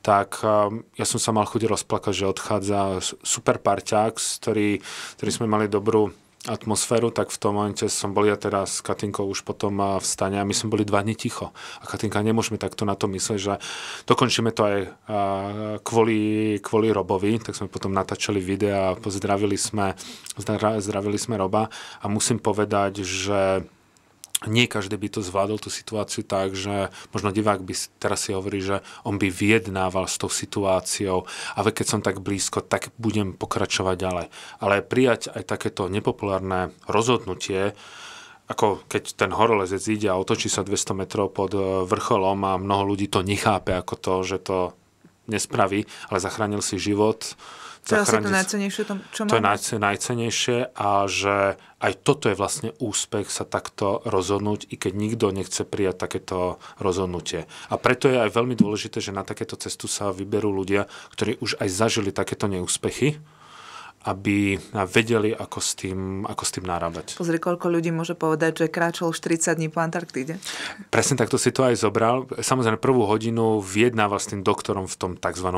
tak um, ja som sa mal chuť rozplakať, že odchádza super parťák, ktorý, ktorý sme mali dobrú atmosféru, tak v tom momente som bol ja teraz s Katinkou už potom v stane a my sme boli dva dni ticho. A Katinka, nemôžeme takto na to mysleť, že dokončíme to aj kvôli, kvôli Robovi, tak sme potom natáčali videa a pozdravili sme, zdravili sme Roba a musím povedať, že nie každý by to zvládol tú situáciu tak, že možno divák by teraz si hovorí, že on by vyjednával s tou situáciou a keď som tak blízko, tak budem pokračovať ďalej. Ale prijať aj takéto nepopulárne rozhodnutie, ako keď ten horolezec ide a otočí sa 200 metrov pod e, vrcholom a mnoho ľudí to nechápe ako to, že to nespraví, ale zachránil si život, Teraz je to najcenejšie, tom, čo máme? To je najcenejšie a že aj toto je vlastne úspech sa takto rozhodnúť, i keď nikto nechce prijať takéto rozhodnutie. A preto je aj veľmi dôležité, že na takéto cestu sa vyberú ľudia, ktorí už aj zažili takéto neúspechy, aby vedeli, ako s tým, ako s tým narábať. Pozri, koľko ľudí môže povedať, že kráčal 40 dní po Antarktíde. Presne takto si to aj zobral. Samozrejme, prvú hodinu vyjednával s tým doktorom v tom tzv.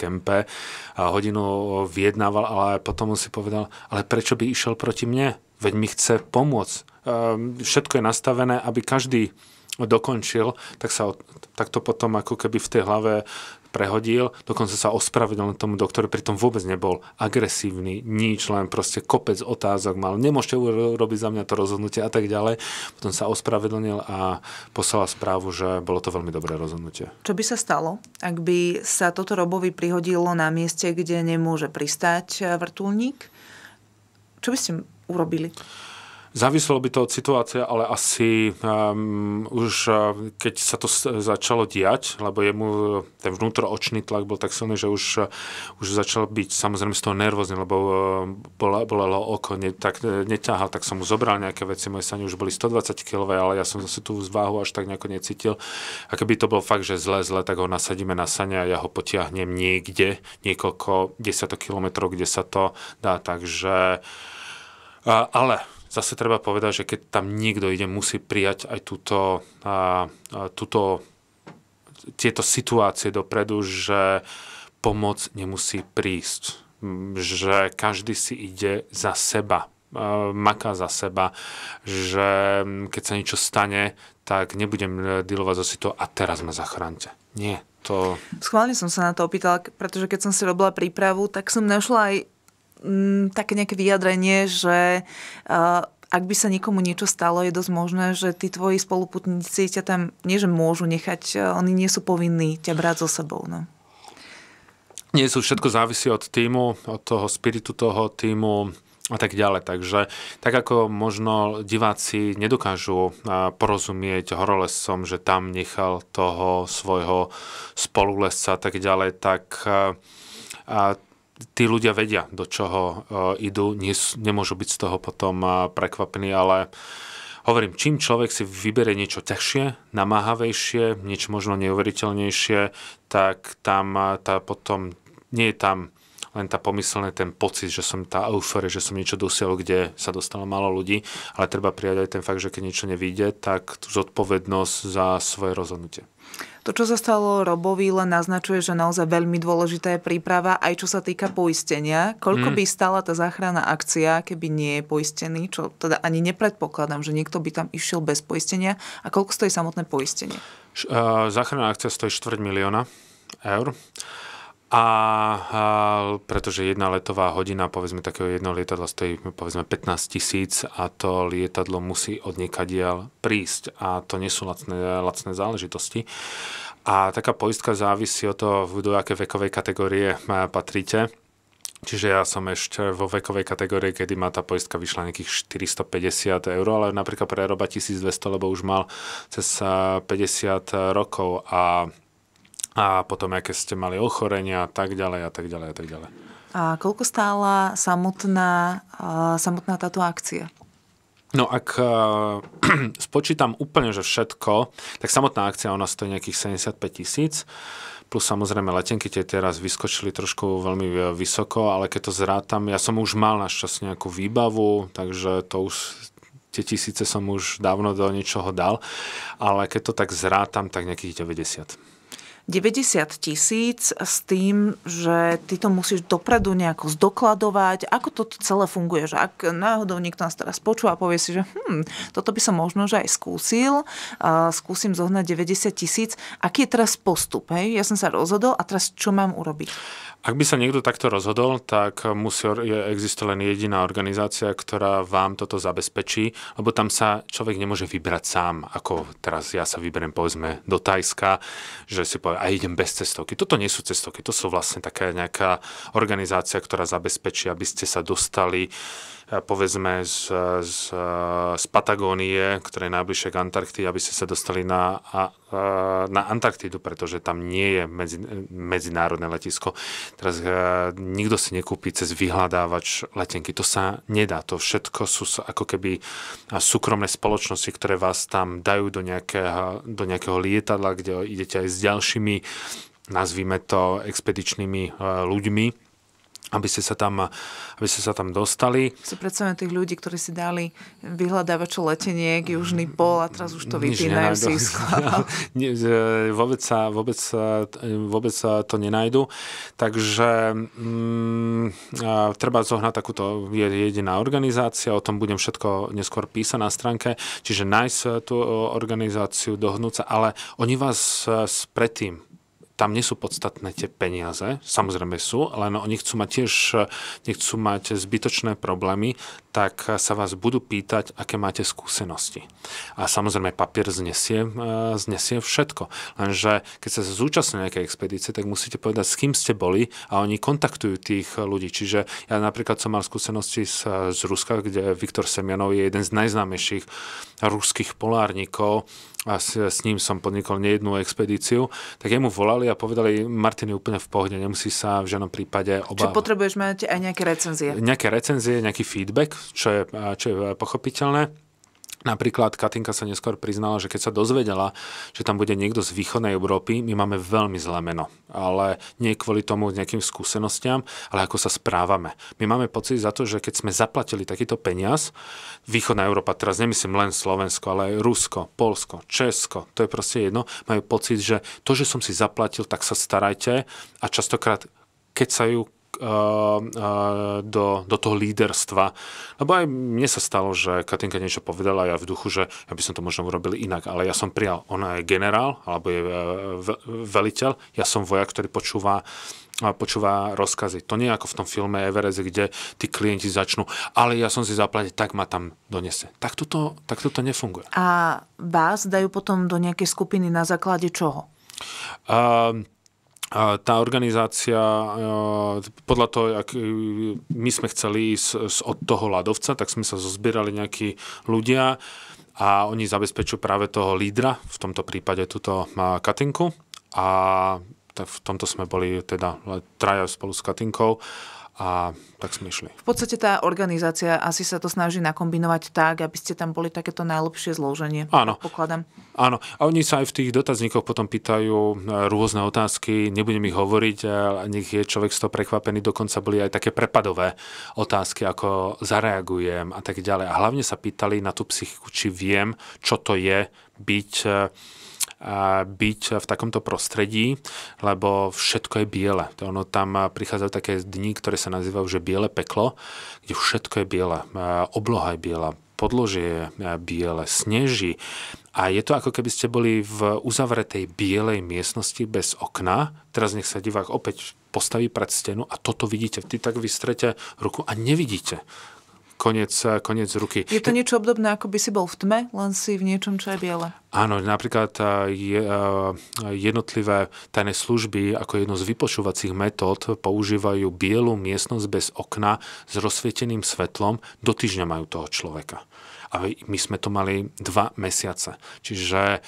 campe. A hodinu vyjednával, ale potom on si povedal, ale prečo by išiel proti mne? Veď mi chce pomôcť. Ehm, všetko je nastavené, aby každý dokončil, tak, sa, tak to potom ako keby v tej hlave prehodil, dokonca sa ospravedlnil tomu doktor pritom vôbec nebol agresívny, nič, len proste kopec otázok mal, nemôžete urobiť za mňa to rozhodnutie a tak ďalej. Potom sa ospravedlnil a poslal správu, že bolo to veľmi dobré rozhodnutie. Čo by sa stalo, ak by sa toto robovi prihodilo na mieste, kde nemôže pristať eh, vrtulník? Čo by ste urobili? Záviselo by to od situácie, ale asi um, už eh, keď sa to začalo diať, lebo jemu eh, ten vnútroočný tlak bol tak silný, že už, eh, už začal byť samozrejme z toho nervózny, lebo bola, bolelo oko, ne, tak neťahal, tak som mu zobral nejaké veci, moje sani už boli 120 kg, ale ja som zase tú váhu až tak nejako necítil. A keby to bol fakt, že zle, zle, tak ho nasadíme na sania a ja ho potiahnem niekde, niekoľko desiatok kilometrov, kde sa to dá, takže ale Zase treba povedať, že keď tam niekto ide, musí prijať aj túto, a, a, túto, tieto situácie dopredu, že pomoc nemusí prísť. Že každý si ide za seba, maká za seba, že keď sa niečo stane, tak nebudem dealovať so to a teraz ma zachránte. Nie, to... Schválne som sa na to opýtala, pretože keď som si robila prípravu, tak som našla aj m, mm, také nejaké vyjadrenie, že uh, ak by sa niekomu niečo stalo, je dosť možné, že tí tvoji spoluputníci ťa tam, nie že môžu nechať, eh, oni nie sú povinní ťa brať so sebou. No. Nie sú, všetko závisí od týmu, od toho spiritu toho týmu, a tak ďalej. Takže tak ako možno diváci nedokážu eh, porozumieť horolescom, že tam nechal toho svojho spolulesca a tak ďalej, tak a tí ľudia vedia, do čoho e, idú, nie, nemôžu byť z toho potom e, prekvapení, ale hovorím, čím človek si vybere niečo ťažšie, namáhavejšie, niečo možno neuveriteľnejšie, tak tam e, tá potom, nie je tam len tá pomyselné, ten pocit, že som tá euforia, že som niečo dosiel, kde sa dostalo málo ľudí, ale treba prijať aj ten fakt, že keď niečo nevíde, tak tú zodpovednosť za svoje rozhodnutie. To, čo sa stalo Robovi, len naznačuje, že naozaj veľmi dôležitá je príprava, aj čo sa týka poistenia. Koľko mm. by stala tá záchranná akcia, keby nie je poistený, čo teda ani nepredpokladám, že niekto by tam išiel bez poistenia. A koľko stojí samotné poistenie? Záchranná akcia stojí 4 milióna eur. A, a pretože jedna letová hodina, povedzme takého jedno lietadla stojí povedzme 15 tisíc a to lietadlo musí od niekadiaľ prísť a to nie sú lacné, lacné záležitosti. A taká poistka závisí od toho, do aké vekovej kategórie e, patríte. Čiže ja som ešte vo vekovej kategórii, kedy ma tá poistka vyšla nejakých 450 eur, ale napríklad pre Roba 1200, lebo už mal cez 50 e, rokov a a potom aké ste mali ochorenia a tak ďalej a tak ďalej a tak ďalej. A koľko stála samotná, samotná táto akcia? No ak uh, spočítam úplne, že všetko, tak samotná akcia ona stojí nejakých 75 tisíc, plus samozrejme letenky tie teraz vyskočili trošku veľmi e, vysoko, ale keď to zrátam, ja som už mal našťastie nejakú výbavu, takže to už tie tisíce som už dávno do niečoho dal, ale keď to tak zrátam, tak nejakých 90. 90 tisíc s tým, že ty to musíš dopredu nejako zdokladovať, ako to celé funguje, že ak náhodou niekto nás teraz počúva a povie si, že hm, toto by som možno že aj skúsil, uh, skúsim zohnať 90 tisíc, aký je teraz postup, hej? Ja som sa rozhodol a teraz čo mám urobiť? Ak by sa niekto takto rozhodol, tak musí existovať len jediná organizácia, ktorá vám toto zabezpečí, lebo tam sa človek nemôže vybrať sám, ako teraz ja sa vyberiem povedzme do Tajska, že si povie, a idem bez cestovky. Toto nie sú cestovky, to sú vlastne taká nejaká organizácia, ktorá zabezpečí, aby ste sa dostali povedzme z, z, z Patagónie, ktoré je najbližšie k Antarktii, aby ste sa dostali na, na Antarktidu, pretože tam nie je medzi, medzinárodné letisko. Teraz e, nikto si nekúpi cez vyhľadávač letenky. To sa nedá. To všetko sú ako keby súkromné spoločnosti, ktoré vás tam dajú do nejakého, do nejakého lietadla, kde idete aj s ďalšími nazvime to expedičnými e, ľuďmi aby ste sa tam, aby ste sa tam dostali. Si predstavujem tých ľudí, ktorí si dali vyhľadávačo k južný pol a teraz už to vypínajú si vôbec, sa, vôbec, vôbec sa to nenajdu. Takže mm, treba zohnať takúto jediná organizácia, o tom budem všetko neskôr písať na stránke, čiže nájsť tú organizáciu, dohnúť sa, ale oni vás predtým tam nie sú podstatné tie peniaze, samozrejme sú, len oni chcú mať tiež, nechcú mať zbytočné problémy, tak sa vás budú pýtať, aké máte skúsenosti. A samozrejme papier znesie, e, znesie všetko. Lenže keď sa zúčastní nejakej expedície, tak musíte povedať, s kým ste boli a oni kontaktujú tých ľudí. Čiže ja napríklad som mal skúsenosti z, z Ruska, kde Viktor Semianov je jeden z najznámejších ruských polárnikov a s, s ním som podnikol nejednú expedíciu, tak jemu volali a povedali, Martin je úplne v pohode, nemusí sa v žiadnom prípade obávať. Čiže potrebuješ mať aj nejaké recenzie? Nejaké recenzie, nejaký feedback, čo je, čo je pochopiteľné. Napríklad Katinka sa neskôr priznala, že keď sa dozvedela, že tam bude niekto z východnej Európy, my máme veľmi zlé meno. Ale nie kvôli tomu nejakým skúsenostiam, ale ako sa správame. My máme pocit za to, že keď sme zaplatili takýto peniaz, východná Európa, teraz nemyslím len Slovensko, ale aj Rusko, Polsko, Česko, to je proste jedno, majú pocit, že to, že som si zaplatil, tak sa starajte a častokrát keď sa ju Eh, eh, do, do toho líderstva. Lebo aj mne sa stalo, že Katinka niečo povedala ja v duchu, že ja by som to možno urobil inak, ale ja som prijal, ona je generál, alebo je eh, veliteľ, ja som vojak, ktorý počúva počúva rozkazy. To nie je ako v tom filme Everest, kde tí klienti začnú, ale ja som si zaplatil, tak ma tam donese. Tak toto, tak toto nefunguje. A vás dajú potom do nejakej skupiny na základe čoho? Uh, tá organizácia, e, podľa toho, ak e, my sme chceli ísť od toho ľadovca, tak sme sa zozbierali nejakí ľudia a oni zabezpečujú práve toho lídra, v tomto prípade túto e, Katinku. A tak v tomto sme boli teda traja spolu s Katinkou a tak sme išli. V podstate tá organizácia asi sa to snaží nakombinovať tak, aby ste tam boli takéto najlepšie zloženie. Áno. Pokladám. Áno. A oni sa aj v tých dotazníkoch potom pýtajú e, rôzne otázky, nebudem ich hovoriť, e, nech je človek z toho prekvapený, dokonca boli aj také prepadové otázky, ako zareagujem a tak ďalej. A hlavne sa pýtali na tú psychiku, či viem, čo to je byť e, byť v takomto prostredí, lebo všetko je biele. To ono tam prichádzajú také dni, ktoré sa nazývajú, že biele peklo, kde všetko je biele, obloha je biela, podložie je biele, sneží. A je to ako keby ste boli v uzavretej bielej miestnosti bez okna. Teraz nech sa divák opäť postaví pred stenu a toto vidíte. Ty tak vystrete ruku a nevidíte koniec, koniec ruky. Je to niečo obdobné, ako by si bol v tme, len si v niečom, čo je biele. Áno, napríklad eh, eh, jednotlivé tajné služby ako jedno z vypočúvacích metód používajú bielu miestnosť bez okna s rozsvieteným svetlom, do týždňa majú toho človeka. A my sme to mali dva mesiace. Čiže e,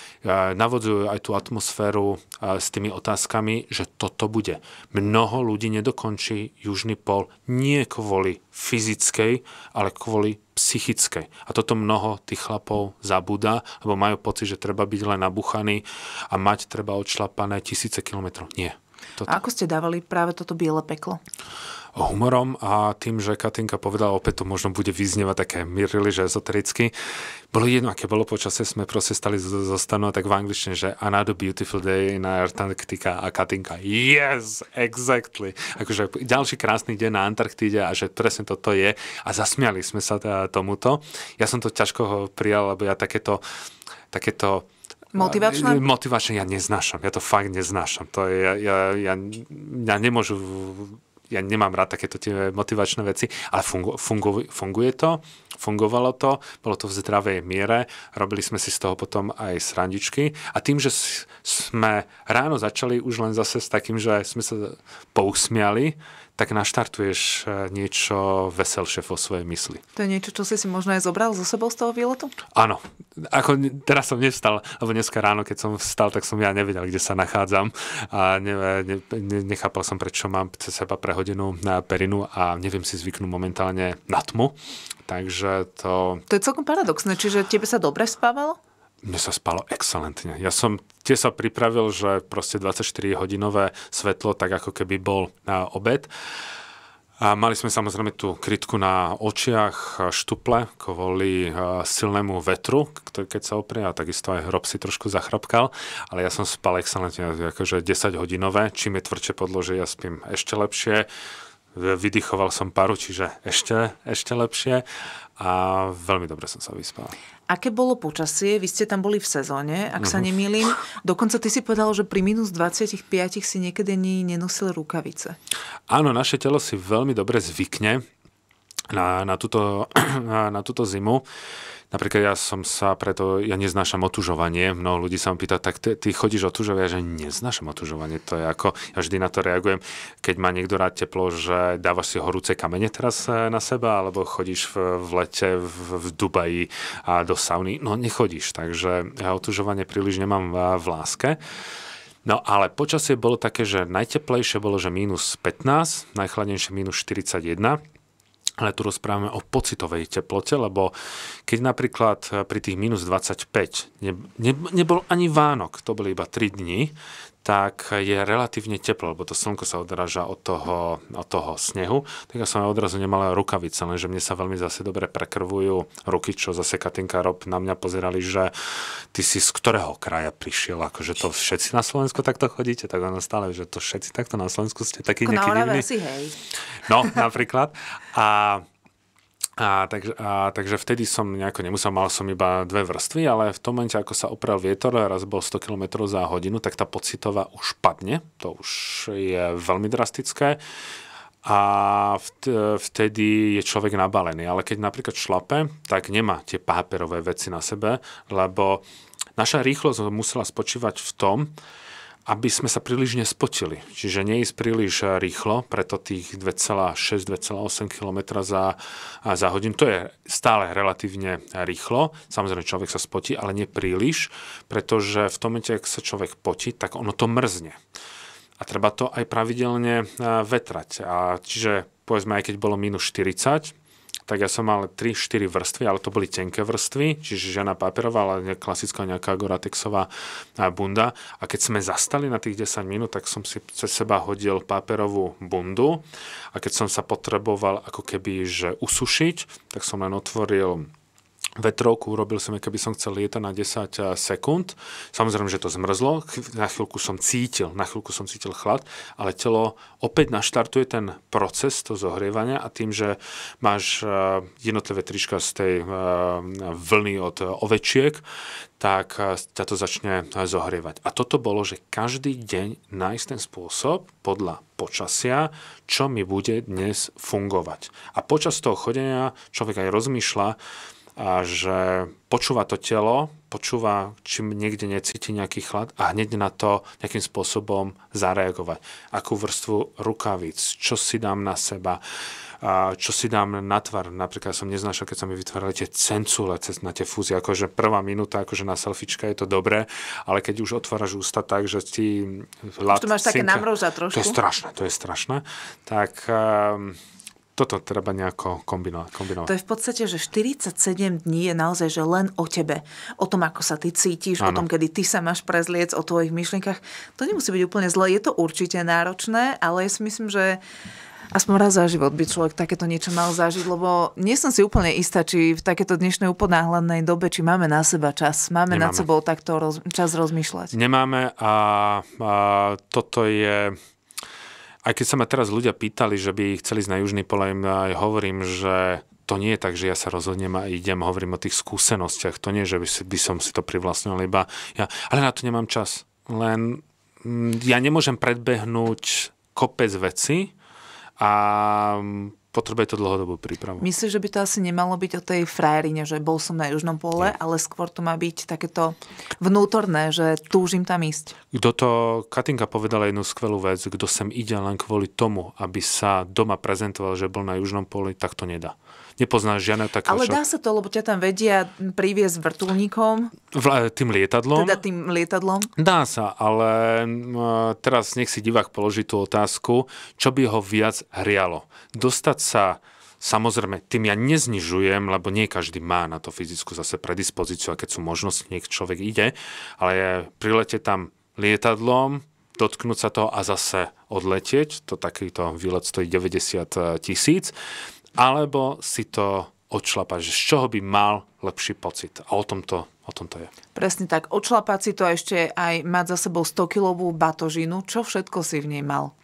navodzujú aj tú atmosféru e, s tými otázkami, že toto bude. Mnoho ľudí nedokončí južný pol nie kvôli fyzickej, ale kvôli psychickej. A toto mnoho tých chlapov zabúda, lebo majú pocit, že treba byť len nabuchaný a mať treba odšlapané tisíce kilometrov. Nie. Toto. A ako ste dávali práve toto biele peklo? humorom a tým, že Katinka povedala, opäť to možno bude vyznievať také že ezotericky. Bolo jedno, aké bolo počasie, sme proste stali zo, tak v angličtine, že another beautiful day na Antarktika a Katinka, yes, exactly. Akože ďalší krásny deň na Antarktíde a že presne toto je a zasmiali sme sa teda tomuto. Ja som to ťažko prijal, lebo ja takéto, takéto Motivačné? Motivačné ja neznášam, ja to fakt neznášam. To je, ja, ja, ja, ja nemôžu, ja nemám rád takéto tie motivačné veci, ale fungu, fungu, funguje to, fungovalo to, bolo to v zdravej miere, robili sme si z toho potom aj srandičky a tým, že sme ráno začali už len zase s takým, že sme sa pousmiali, tak naštartuješ e, niečo veselšie vo svojej mysli. To je niečo, čo si si možno aj zobral zo sebou z toho výletu? Áno. Ako, teraz som nevstal, alebo dneska ráno, keď som vstal, tak som ja nevedel, kde sa nachádzam a ne, ne, ne, nechápal som, prečo mám cez seba prehodenú na e, perinu a neviem si zvyknúť momentálne na tmu. Takže to... To je celkom paradoxné, čiže tebe sa dobre spávalo? mne sa spalo excelentne. Ja som tie sa pripravil, že proste 24-hodinové svetlo, tak ako keby bol na obed. A mali sme samozrejme tú krytku na očiach, štuple, kvôli silnému vetru, ktorý keď sa oprie, a takisto aj hrob si trošku zachrapkal, ale ja som spal excelentne, akože 10 hodinové, čím je tvrdšie podložie, ja spím ešte lepšie vydychoval som paru, čiže ešte, ešte lepšie a veľmi dobre som sa vyspal. Aké bolo počasie? Vy ste tam boli v sezóne, ak sa mhm. nemýlim. Dokonca ty si povedal, že pri minus 25 si niekedy ani nenosil rukavice. Áno, naše telo si veľmi dobre zvykne na, na, túto, na, na túto zimu. Napríklad ja som sa preto, ja neznášam otužovanie. Mnoho ľudí sa ma pýta, tak ty, ty chodíš otužovať, ja že neznášam otužovanie. To je ako, ja vždy na to reagujem, keď má niekto rád teplo, že dávaš si horúce kamene teraz e, na seba, alebo chodíš v, v lete v, v Dubaji a do sauny. No nechodíš, takže ja otužovanie príliš nemám v láske. No ale počasie bolo také, že najteplejšie bolo, že minus 15, najchladnejšie minus 41 ale tu rozprávame o pocitovej teplote, lebo keď napríklad eh, pri tých minus 25 ne, ne, nebol ani Vánok, to boli iba 3 dní, tak je relatívne teplo, lebo to slnko sa odráža od toho, od toho snehu. Tak ja som odrazu nemala rukavice, lenže mne sa veľmi zase dobre prekrvujú ruky, čo zase Katinka Rob na mňa pozerali, že ty si z ktorého kraja prišiel, akože to všetci na Slovensku takto chodíte, tak ona stále, že to všetci takto na Slovensku ste takí nejakí divní. No, napríklad. A a, tak, a takže vtedy som nejako nemusel, mal som iba dve vrstvy, ale v tom momente, ako sa oprel vietor, raz bol 100 km za hodinu, tak tá pocitová už padne, to už je veľmi drastické a vtedy je človek nabalený. Ale keď napríklad šlape, tak nemá tie páperové veci na sebe, lebo naša rýchlosť musela spočívať v tom, aby sme sa príliš nespotili. Čiže neísť príliš eh, rýchlo, preto tých 2,6-2,8 km za, eh, za hodinu, to je stále relatívne eh, rýchlo. Samozrejme, človek sa spotí, ale nie príliš, pretože v tom momente, ak sa človek potí, tak ono to mrzne. A treba to aj pravidelne vetrať. A čiže povedzme, aj keď bolo minus 40, tak ja som mal 3-4 vrstvy, ale to boli tenké vrstvy, čiže žiadna papierová, ale klasická nejaká goratexová bunda. A keď sme zastali na tých 10 minút, tak som si cez seba hodil papierovú bundu a keď som sa potreboval ako keby že usušiť, tak som len otvoril vetrovku, urobil som, keby som chcel lietať na 10 eh, sekúnd. Samozrejme, že to zmrzlo, na chvíľku som cítil, na chvíľku som cítil chlad, ale telo opäť naštartuje ten proces, to zohrievania a tým, že máš eh, jednotlivé trička z tej eh, vlny od ovečiek, tak ťa to začne zohrievať. A toto bolo, že každý deň nájsť ten spôsob podľa počasia, čo mi bude dnes fungovať. A počas toho chodenia človek aj rozmýšľa, a že počúva to telo, počúva, či niekde necíti nejaký chlad a hneď na to nejakým spôsobom zareagovať. Akú vrstvu rukavic, čo si dám na seba, čo si dám na tvar. Napríklad som neznášal, keď sa mi vytvárali tie cencule cez na tie fúzie. Akože prvá minúta, akože na selfiečka je to dobré, ale keď už otváraš ústa tak, že ti... Už to máš také namroza trošku. To je strašné, to je strašné. Tak ehm, toto treba nejako kombinovať, kombinovať. To je v podstate, že 47 dní je naozaj že len o tebe. O tom, ako sa ty cítiš, ano. o tom, kedy ty sa máš prezliec, o tvojich myšlienkach. To nemusí byť úplne zle. Je to určite náročné, ale ja si myslím, že aspoň raz za život by človek takéto niečo mal zažiť, lebo nie som si úplne istá, či v takéto dnešnej uponáhľadnej dobe, či máme na seba čas, máme Nemáme. nad sebou takto roz, čas rozmýšľať. Nemáme a, a toto je aj keď sa ma teraz ľudia pýtali, že by chceli ísť na južný pol, aj hovorím, že to nie je tak, že ja sa rozhodnem a idem, hovorím o tých skúsenostiach. To nie je, že by, si, by som si to privlastnil, iba ja, ale na to nemám čas. Len mm, ja nemôžem predbehnúť kopec veci a potrebuje to dlhodobú prípravu. Myslím, že by to asi nemalo byť o tej frajerine, že bol som na južnom pole, Nie. ale skôr to má byť takéto vnútorné, že túžim tam ísť. Kto to, Katinka povedala jednu skvelú vec, kto sem ide len kvôli tomu, aby sa doma prezentoval, že bol na južnom poli, tak to nedá nepoznáš žiadne také. Ale dá sa to, lebo ťa tam vedia priviesť vrtulníkom? V, tým lietadlom? Teda tým lietadlom? Dá sa, ale teraz nech si divák položí tú otázku, čo by ho viac hrialo. Dostať sa Samozrejme, tým ja neznižujem, lebo nie každý má na to fyzickú zase predispozíciu a keď sú možnosti, nech človek ide, ale prilete tam lietadlom, dotknúť sa toho a zase odletieť. To takýto výlet stojí 90 e, tisíc alebo si to odšlapať, že z čoho by mal lepší pocit. A o tomto, o tom to je. Presne tak. Odšlapať si to a ešte aj mať za sebou 100-kilovú batožinu. Čo všetko si v nej mal?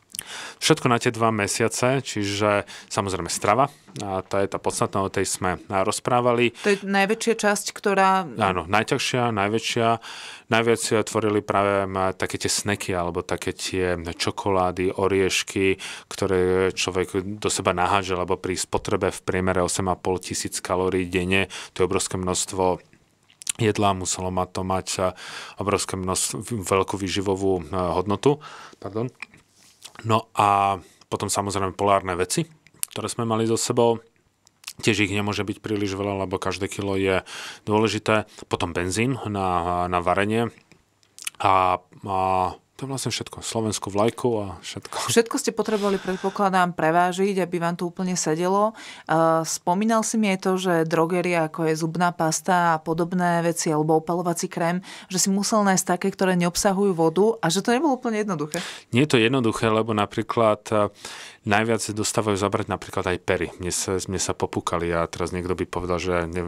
Všetko na tie dva mesiace, čiže samozrejme strava, a to je tá podstatná, o tej sme rozprávali. To je najväčšia časť, ktorá... Áno, najťažšia, najväčšia. Najviac tvorili práve také tie sneky alebo také tie čokolády, oriešky, ktoré človek do seba naháže, lebo pri spotrebe v priemere 8,5 tisíc kalórií denne, to je obrovské množstvo jedla, muselo ma to mať obrovské množstvo, veľkú výživovú e, hodnotu. Pardon. No a potom samozrejme polárne veci, ktoré sme mali so sebou. Tiež ich nemôže byť príliš veľa, lebo každé kilo je dôležité. Potom benzín na, na varenie a, a to je vlastne všetko. Slovensko vlajku a všetko. Všetko ste potrebovali, predpokladám, prevážiť, aby vám to úplne sedelo. E, spomínal si mi aj to, že drogeria, ako je zubná pasta a podobné veci, alebo opalovací krém, že si musel nájsť také, ktoré neobsahujú vodu a že to nebolo úplne jednoduché. Nie je to jednoduché, lebo napríklad e, Najviac dostávajú zabrať napríklad aj pery. Mne sa, mne sa popúkali a teraz niekto by povedal, že ne, e,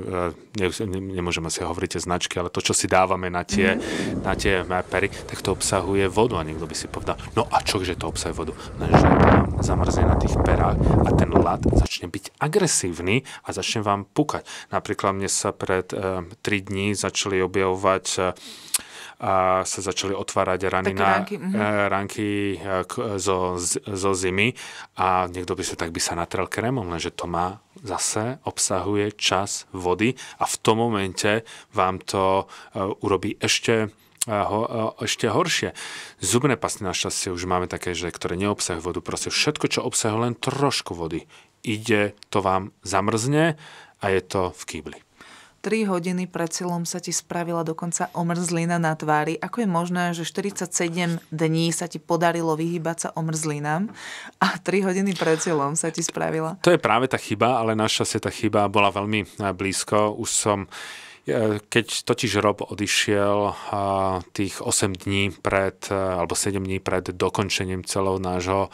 ne, ne, nemôžeme si hovoriť značky, ale to, čo si dávame na tie, mm. na tie pery, tak to obsahuje vodu a niekto by si povedal, no a čo, že to obsahuje vodu? Lenže no, vám zamrzne na tých perách a ten lad začne byť agresívny a začne vám pukať. Napríklad mne sa pred e, 3 dní začali objavovať e, a sa začali otvárať rany na ránky, uh-huh. ránky eh, zo, zo zimy a niekto by sa tak by sa natrel krémom, lenže to má zase obsahuje čas vody a v tom momente vám to eh, urobí ešte ho, ešte horšie. Zubné pasty našťastie už máme také, že ktoré neobsahujú vodu. Proste všetko, čo obsahuje len trošku vody, ide, to vám zamrzne a je to v kýbli. 3 hodiny pred silom sa ti spravila dokonca omrzlina na tvári. Ako je možné, že 47 dní sa ti podarilo vyhýbať sa omrzlinám a 3 hodiny pred silom sa ti spravila? To je práve tá chyba, ale našťastie tá chyba bola veľmi eh, blízko. Už som eh, keď totiž Rob odišiel eh, tých 8 dní pred, alebo 7 dní pred dokončením celého nášho,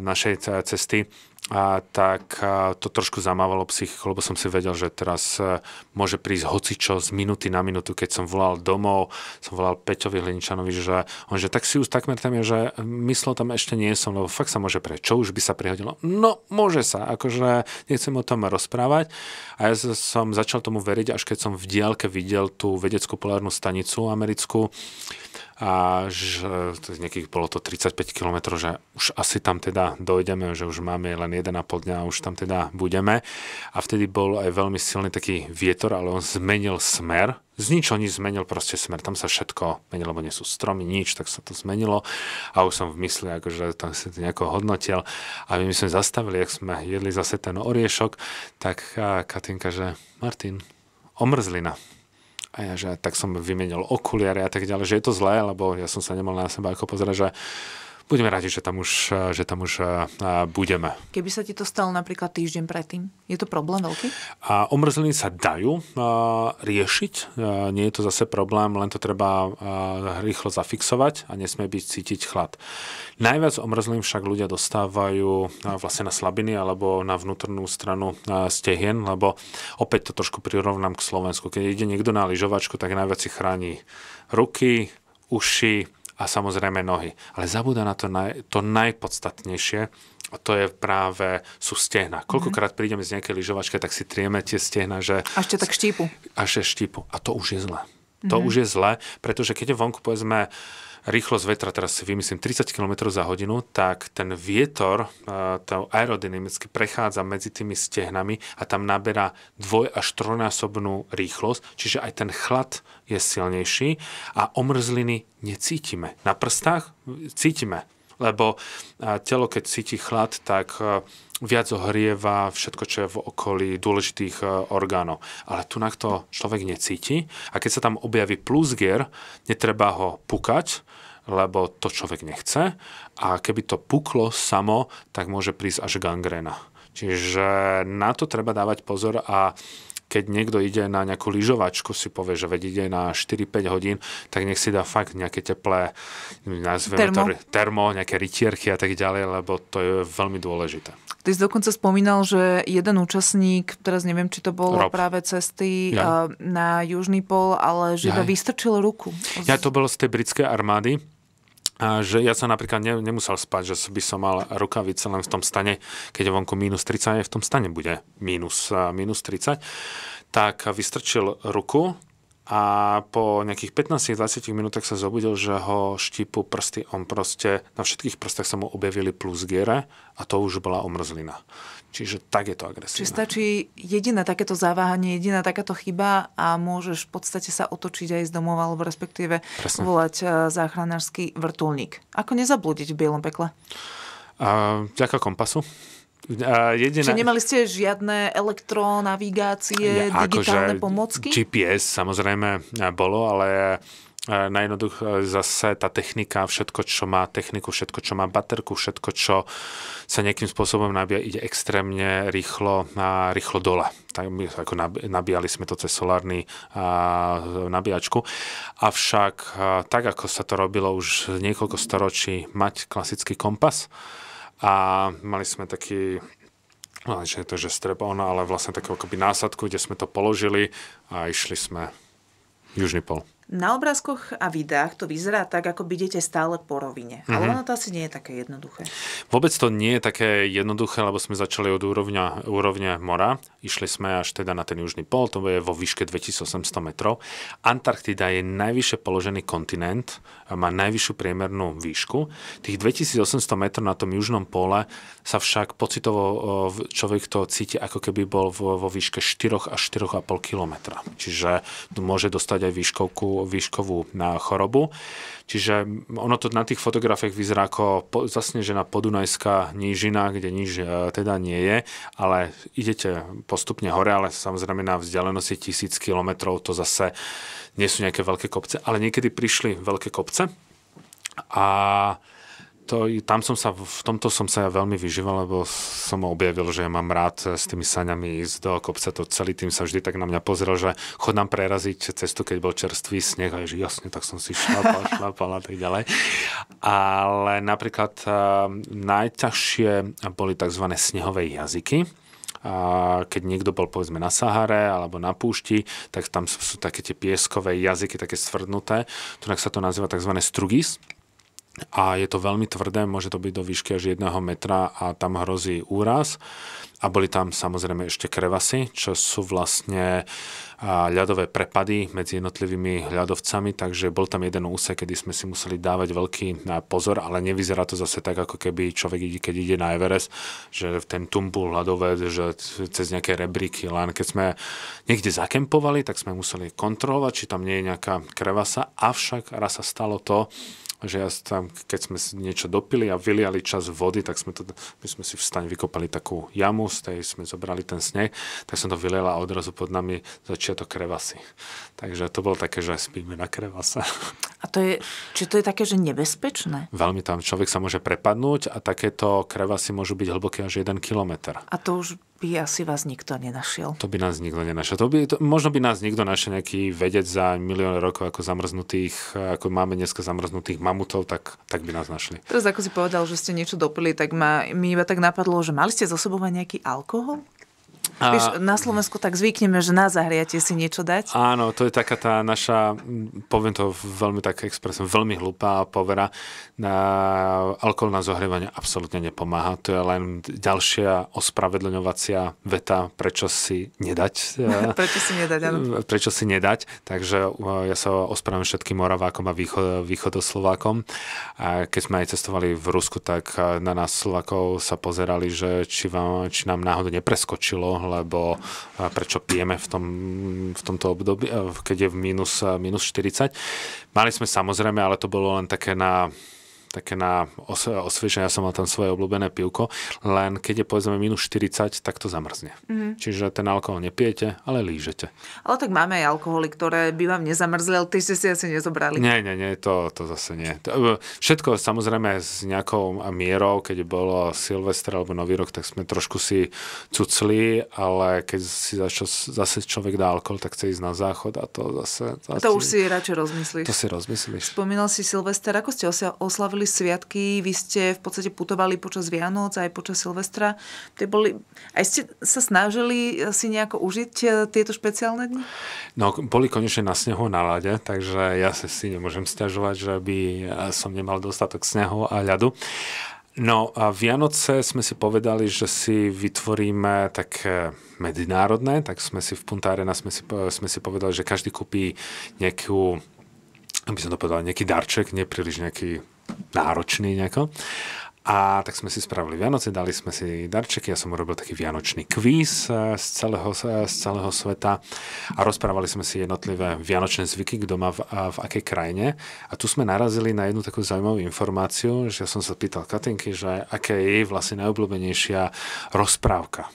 našej cesty, a, tak a, to trošku zamávalo psychiku, lebo som si vedel, že teraz e, môže prísť hocičo z minúty na minútu, keď som volal domov, som volal Peťovi Hliničanovi, že on, že tak si už takmer tam je, že myslel tam ešte nie som, lebo fakt sa môže pre, Čo už by sa prihodilo? No, môže sa, akože nechcem o tom rozprávať. A ja som začal tomu veriť, až keď som v diálke videl tú vedeckú polárnu stanicu americkú, a že e, to nejakých, bolo to 35 km, že už asi tam teda dojdeme, že už máme len 1,5 dňa a už tam teda budeme. A vtedy bol aj veľmi silný taký vietor, ale on zmenil smer, z ničo nič zmenil proste smer, tam sa všetko menilo, lebo nie sú stromy, nič, tak sa to zmenilo a už som v mysli, akože tam si to nejako hodnotil a my, my sme zastavili, ak sme jedli zase ten oriešok, tak Katinka, že Martin, omrzlina a ja, že tak som vymenil okuliare a tak ďalej, že je to zlé, lebo ja som sa nemal na seba ako pozerať, že budeme radi, že tam už, e, že tam už e, e, budeme. Keby sa ti to stalo napríklad týždeň predtým, je to problém veľký? A omrzliny sa dajú riešiť, nie je to zase problém, len to treba rýchlo zafixovať a nesmie byť cítiť chlad. Najviac omrzlín však ľudia dostávajú vlastne na slabiny alebo na vnútornú stranu stehien, lebo opäť to trošku prirovnám k Slovensku. Keď ide niekto na lyžovačku, tak najviac si chráni ruky, uši, a samozrejme nohy. Ale zabúda na to, naj, to najpodstatnejšie, a to je práve, sú stehna. Mhm. Koľkokrát prídeme z nejakej lyžovačky, tak si trieme tie stehna, že... Až tak štípu. Až je štípu. A to už je zle. To mm-hmm. už je zle, pretože keď je vonku, povedzme, rýchlosť vetra, teraz si vymyslím 30 km za hodinu, tak ten vietor e, to aerodynamicky prechádza medzi tými stehnami a tam naberá dvoj až trojnásobnú rýchlosť, čiže aj ten chlad je silnejší a omrzliny necítime. Na prstách cítime, lebo e, telo, keď cíti chlad, tak e, viac ohrieva všetko, čo je v okolí dôležitých e, orgánov. Ale tu na to človek necíti a keď sa tam objaví plusgier, netreba ho pukať, lebo to človek nechce a keby to puklo samo, tak môže prísť až gangrena. Čiže na to treba dávať pozor a keď niekto ide na nejakú lyžovačku, si povie, že veď ide na 4-5 hodín, tak nech si dá fakt nejaké teplé, nazveme termo. to termo, nejaké rytierky a tak ďalej, lebo to je veľmi dôležité. Ty si dokonca spomínal, že jeden účastník, teraz neviem, či to bolo Rob. práve cesty ja. Eh, na južný pol, ale že to vystrčil ruku. Ja, to bolo z tej britskej armády a že ja sa napríklad ne, nemusel spať, že by som mal rukavice len v tom stane, keď je vonku minus 30, aj v tom stane bude minus, minus 30, tak vystrčil ruku a po nejakých 15-20 minútach sa zobudil, že ho štípu prsty, on proste, na všetkých prstách sa mu objavili plusgiere a to už bola omrzlina. Čiže tak je to agresívne. Čiže stačí jediné takéto zaváhanie, jediná takáto chyba a môžeš v podstate sa otočiť aj z domova, alebo respektíve Presne. volať e, záchranársky vrtulník. Ako nezablúdiť v bielom pekle? A, ďaká kompasu. A jediná... Čiže nemali ste žiadne elektronavigácie, ja, akože digitálne akože, pomocky? GPS samozrejme e, bolo, ale E, najjednoduch e, zase tá technika, všetko, čo má techniku, všetko, čo má baterku, všetko, čo sa nejakým spôsobom nabíja, ide extrémne rýchlo, a rýchlo dole. Tak my ako nabíjali sme to cez solárny a, nabíjačku. Avšak a, e, tak, ako sa to robilo už niekoľko storočí, mať klasický kompas a mali sme taký no, že je to, že ona, ale vlastne takého akoby násadku, kde sme to položili a išli sme južný pol. Na obrázkoch a videách to vyzerá tak, ako by idete stále po rovine. Mm-hmm. Ale mhm. ono to asi nie je také jednoduché. Vôbec to nie je také jednoduché, lebo sme začali od úrovňa, úrovne mora. Išli sme až teda na ten južný pol, to je vo výške 2800 metrov. Antarktida je najvyššie položený kontinent, má najvyššiu priemernú výšku. Tých 2800 metrov na tom južnom pole sa však pocitovo človek to cíti, ako keby bol vo, výške 4 až 4,5 kilometra. Čiže môže dostať aj výškovku výškovú výškovú chorobu. Čiže ono to na tých fotografiách vyzerá ako zasnežená podunajská nížina, kde níž e, teda nie je, ale idete postupne hore, ale samozrejme na vzdialenosti tisíc kilometrov to zase nie sú nejaké veľké kopce, ale niekedy prišli veľké kopce a to, tam som sa, v tomto som sa ja veľmi vyžíval, lebo som objavil, že mám rád s tými saňami ísť do kopca, to celý tým sa vždy tak na mňa pozrel, že chodám preraziť cestu, keď bol čerstvý sneh a že jasne, tak som si šlapal, šlapal a tak ďalej. Ale napríklad eh, najťažšie boli tzv. snehové jazyky, a keď niekto bol povedzme na Sahare alebo na púšti, tak tam sú, sú také tie pieskové jazyky, také svrdnuté. Tunak sa to nazýva tzv. strugis a je to veľmi tvrdé, môže to byť do výšky až 1 metra a tam hrozí úraz. A boli tam samozrejme ešte krevasy, čo sú vlastne ľadové prepady medzi jednotlivými ľadovcami, takže bol tam jeden úsek, kedy sme si museli dávať veľký pozor, ale nevyzerá to zase tak, ako keby človek, keď ide na Everest, že ten tumbu ľadové, že cez nejaké rebríky, len keď sme niekde zakempovali, tak sme museli kontrolovať, či tam nie je nejaká krevasa, avšak raz sa stalo to, že ja tam, keď sme niečo dopili a vyliali čas vody, tak sme to, my sme si v stane vykopali takú jamu, z tej sme zobrali ten sneh, tak som to vyliela a odrazu pod nami to krevasy. Takže to bolo také, že spíme na krevasa. A to je, či to je také, že nebezpečné? Veľmi tam človek sa môže prepadnúť a takéto krevasy môžu byť hlboké až 1 kilometr. A to už by asi vás nikto nenašiel. To by nás nikto nenašiel. To by, to, možno by nás nikto našiel nejaký vedec za milión rokov ako zamrznutých, ako máme dneska zamrznutých mamutov, tak, tak by nás našli. Teraz ako si povedal, že ste niečo dopili, tak ma, mi iba tak napadlo, že mali ste za sebou nejaký alkohol? A... Víš, na Slovensku tak zvykneme, že na zahriatie si niečo dať. Áno, to je taká tá naša, mm, poviem to veľmi tak expresom, veľmi hlupá povera. Na alkohol na zohrievanie absolútne nepomáha. To je len ďalšia ospravedlňovacia veta, prečo si nedať. E, prečo si nedať, áno. E, prečo si nedať. Takže e, ja sa ospravedlňujem všetkým Moravákom a východ, východoslovákom. A keď sme aj cestovali v Rusku, tak na nás Slovakov sa pozerali, že či, vám, či nám náhodou nepreskočilo lebo prečo pijeme v, tom, v tomto období, keď je v minus, minus 40. Mali sme samozrejme, ale to bolo len také na také na os- osvieženie, ja som mal tam svoje obľúbené pivko, len keď je povedzme minus 40, tak to zamrzne. Mm-hmm. Čiže ten alkohol nepijete, ale lížete. Ale tak máme aj alkoholy, ktoré by vám nezamrzli, ale ty ste si asi nezobrali. Nie, nie, nie, to, to zase nie. E, všetko samozrejme s nejakou mierou, keď bolo Silvester alebo Nový rok, tak sme trošku si cucli, ale keď si začal zase človek dá alkohol, tak chce ísť na záchod a to zase... zase a to už si radšej rozmyslíš. To si rozmyslíš. Spomínal si Silvester, ako ste oslavili boli sviatky, vy ste v podstate putovali počas Vianoc aj počas Silvestra. Tie boli, aj ste sa snažili si nejako užiť e, tieto špeciálne dni? No, boli konečne na snehu na lade, takže ja sa si nemôžem stiažovať, že by e, som nemal dostatok snehu a ľadu. No a Vianoce sme si povedali, že si vytvoríme tak medzinárodné, tak sme si v Puntárena sme si, sme si povedali, že každý kúpi nejakú aby som to povedal, nejaký darček, nepríliš nejaký náročný nejako. A tak sme si spravili Vianoce, dali sme si darčeky, ja som urobil taký vianočný kvíz eh, z celého, eh, z celého sveta a rozprávali sme si jednotlivé vianočné zvyky, kto má v, eh, v akej krajine. A tu sme narazili na jednu takú zaujímavú informáciu, že ja som sa pýtal Katinky, že aká je jej vlastne najobľúbenejšia rozprávka.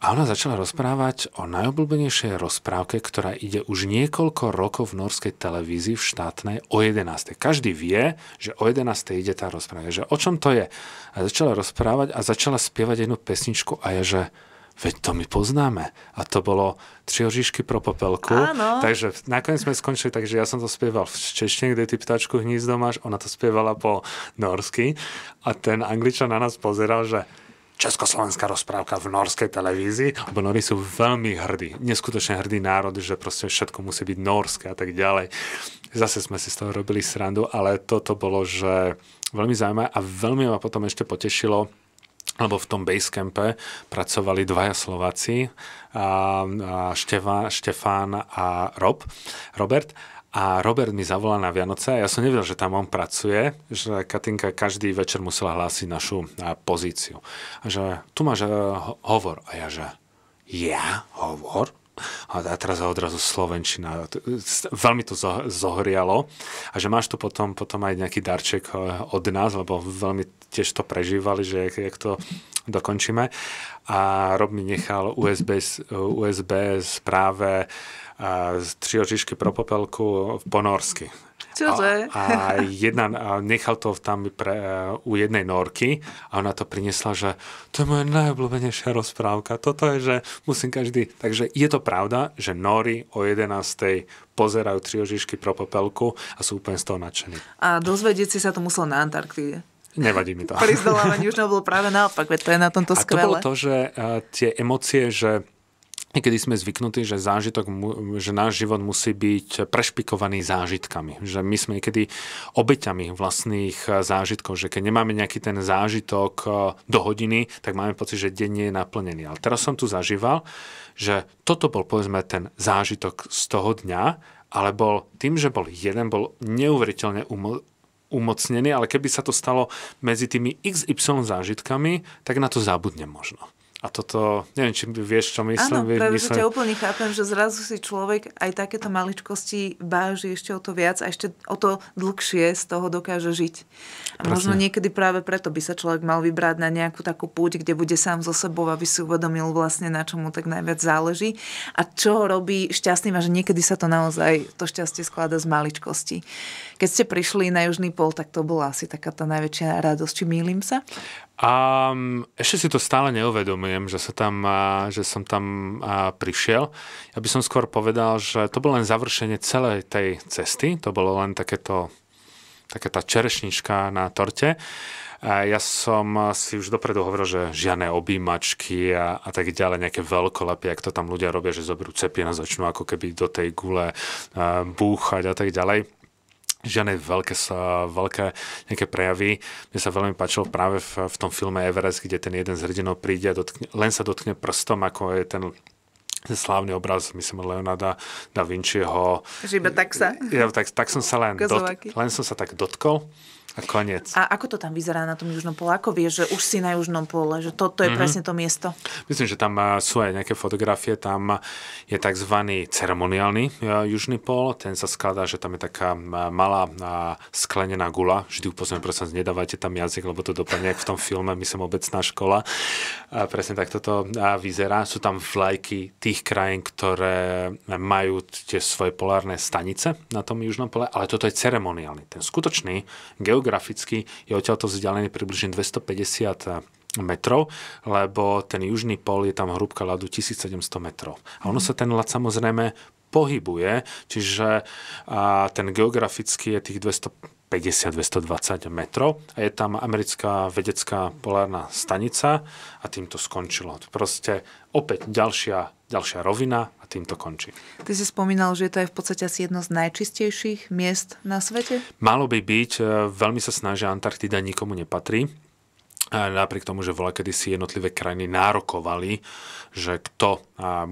A ona začala rozprávať o najobľúbenejšej rozprávke, ktorá ide už niekoľko rokov v norskej televízii v štátnej o 11. Každý vie, že o 11. ide tá rozpráva. že o čom to je. A začala rozprávať a začala spievať jednu pesničku a je, že veď to my poznáme. A to bolo Tri oříšky pro popelku. Áno. Takže nakoniec sme skončili, takže ja som to spieval v češtine, kde ty ptačku hnízdo máš, ona to spievala po norsky a ten angličan na nás pozeral, že československá rozprávka v norskej televízii, lebo Nori sú veľmi hrdí, neskutočne hrdý národ, že proste všetko musí byť norské a tak ďalej. Zase sme si z toho robili srandu, ale toto bolo, že veľmi zaujímavé a veľmi ma potom ešte potešilo, lebo v tom basecampe pracovali dvaja Slováci, a, a Števa, Štefán a Rob, Robert a Robert mi zavolal na Vianoce a ja som nevedel, že tam on pracuje, že Katinka každý večer musela hlásiť našu pozíciu. A že tu máš e, hovor. A ja že, ja hovor? A teraz odrazu Slovenčina. Veľmi to zohrialo. A že máš tu potom, potom aj nejaký darček e, od nás, lebo veľmi tiež to prežívali, že jak, jak to dokončíme. A Rob mi nechal USB, USB správe tri oříšky pro popelku ponorsky. Čože? A, a jedna, a nechal to tam pre, u jednej norky a ona to priniesla, že to je moja najobľúbenejšia rozprávka. Toto je, že musím každý... Takže je to pravda, že nory o 11 pozerajú tri ožišky pro popelku a sú úplne z toho nadšení. A dozvedieť si sa to muselo na Antarktíde. Nevadí mi to. Pri zdolávaní už bolo práve naopak, veď to je na tomto skvelé. A to bolo to, že uh, tie emócie, že Niekedy sme zvyknutí, že, zážitok, že náš život musí byť prešpikovaný zážitkami. Že my sme niekedy obeťami vlastných zážitkov, že keď nemáme nejaký ten zážitok eh, do hodiny, tak máme pocit, že deň nie je naplnený. Ale teraz som tu zažíval, že toto bol povedzme ten zážitok z toho dňa, ale bol tým, že bol jeden, bol neuveriteľne umo- umocnený, ale keby sa to stalo medzi tými XY zážitkami, tak na to zabudnem možno. A toto, neviem, či vieš, čo myslím. Áno, práve, myslím... že ťa úplne chápem, že zrazu si človek aj takéto maličkosti váži ešte o to viac a ešte o to dlhšie z toho dokáže žiť. A možno niekedy práve preto by sa človek mal vybrať na nejakú takú púť, kde bude sám so sebou, aby si uvedomil vlastne, na čomu tak najviac záleží a čo ho robí šťastným a že niekedy sa to naozaj, to šťastie sklada z maličkosti. Keď ste prišli na Južný pol, tak to bola asi taká tá najväčšia radosť, či mýlim sa? A ešte si to stále neuvedomujem, že, sa tam, že som tam prišiel. Ja by som skôr povedal, že to bolo len završenie celej tej cesty, to bolo len takéto, také tá čerešnička na torte. A ja som si už dopredu hovoril, že žiadne objímačky a, a tak ďalej, nejaké veľkolepie, ak to tam ľudia robia, že zoberú cepie a začnú ako keby do tej gule búchať a tak ďalej žiadne veľké, sa, veľké nejaké prejavy. Mne sa veľmi páčilo práve v, v tom filme Everest, kde ten jeden z hrdinov príde a dotkne, len sa dotkne prstom, ako je ten slávny obraz, myslím, Leonarda da Vinciho. Že iba tak sa. Ja, tak, tak som sa len, dot, len som sa tak dotkol a koniec. A ako to tam vyzerá na tom južnom pole? Ako vieš, že už si na južnom pole, že toto je mm-hmm. presne to miesto? Myslím, že tam eh, sú aj nejaké fotografie, tam eh, je tzv. ceremoniálny eh, južný pol, ten sa skladá, že tam je taká malá sklenená gula, vždy upozorňujem, prosím, nedávajte tam jazyk, lebo to dopadne v tom filme, my som obecná škola. A presne tak toto vyzerá. Sú tam vlajky tých krajín, ktoré majú tie svoje polárne stanice na tom južnom pole, ale toto je ceremoniálny. Ten skutočný geografický geograficky je odtiaľto vzdialený približne 250 e, metrov, lebo ten južný pol je tam hrúbka ľadu 1700 metrov. A ono mhm. sa ten ľad samozrejme pohybuje, čiže ten geograficky je tých 200 50-220 metrov a je tam americká vedecká polárna stanica a týmto skončilo. Proste opäť ďalšia ďalšia rovina a týmto končí. Ty si spomínal, že je to aj v podstate asi jedno z najčistejších miest na svete? Malo by byť, e, veľmi sa snažia, Antarktida nikomu nepatrí napriek tomu, že voľa kedy si jednotlivé krajiny nárokovali, že kto